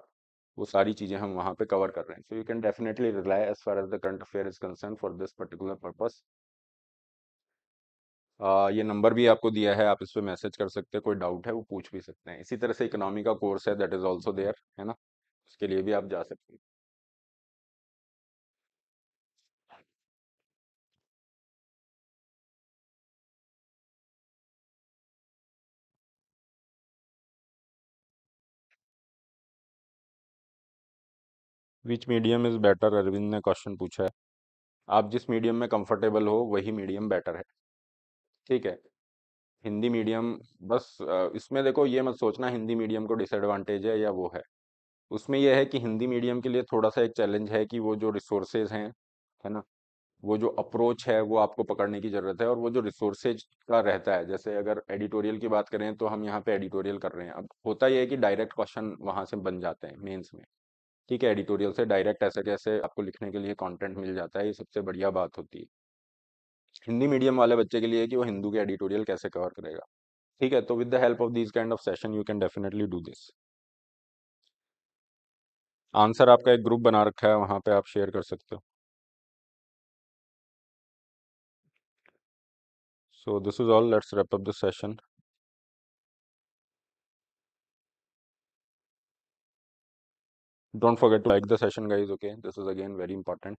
वो सारी चीज़ें हम वहाँ पे कवर कर रहे हैं so you can definitely rely as far as the current affair is concern for this particular purpose ये नंबर भी आपको दिया है आप इस पर मैसेज कर सकते हैं कोई डाउट है वो पूछ भी सकते हैं इसी तरह से इकोनॉमी का कोर्स है दैट इज ऑल्सो देयर है ना उसके लिए भी आप जा सकते हैं which medium is better Arvind ने क्वेश्चन पूछा है आप जिस मीडियम में कंफर्टेबल हो वही मीडियम बेटर है ठीक है हिंदी मीडियम बस इसमें देखो ये मत सोचना हिंदी मीडियम को डिसएडवांटेज है या वो है उसमें यह है कि हिंदी मीडियम के लिए थोड़ा सा एक चैलेंज है कि वो जो रिसोर्सेज हैं है ना वो जो अप्रोच है वो आपको पकड़ने की ज़रूरत है और वो जो रिसोर्सेज का रहता है जैसे अगर एडिटोरियल की बात करें तो हम यहाँ पे एडिटोरियल कर रहे हैं अब होता यह है कि डायरेक्ट क्वेश्चन वहाँ से बन जाते हैं मेंस में ठीक है एडिटोरियल से डायरेक्ट ऐसे कैसे आपको लिखने के लिए कंटेंट मिल जाता है ये सबसे बढ़िया बात होती है हिंदी मीडियम वाले बच्चे के लिए कि वो हिंदू के एडिटोरियल कैसे कवर करेगा ठीक है तो with the help of this kind of session you can definitely do this answer आपका एक ग्रुप बना रखा है वहां पर आप शेयर कर सकते हो so this is all let's wrap of the session don't forget to like the session guys okay this is again very important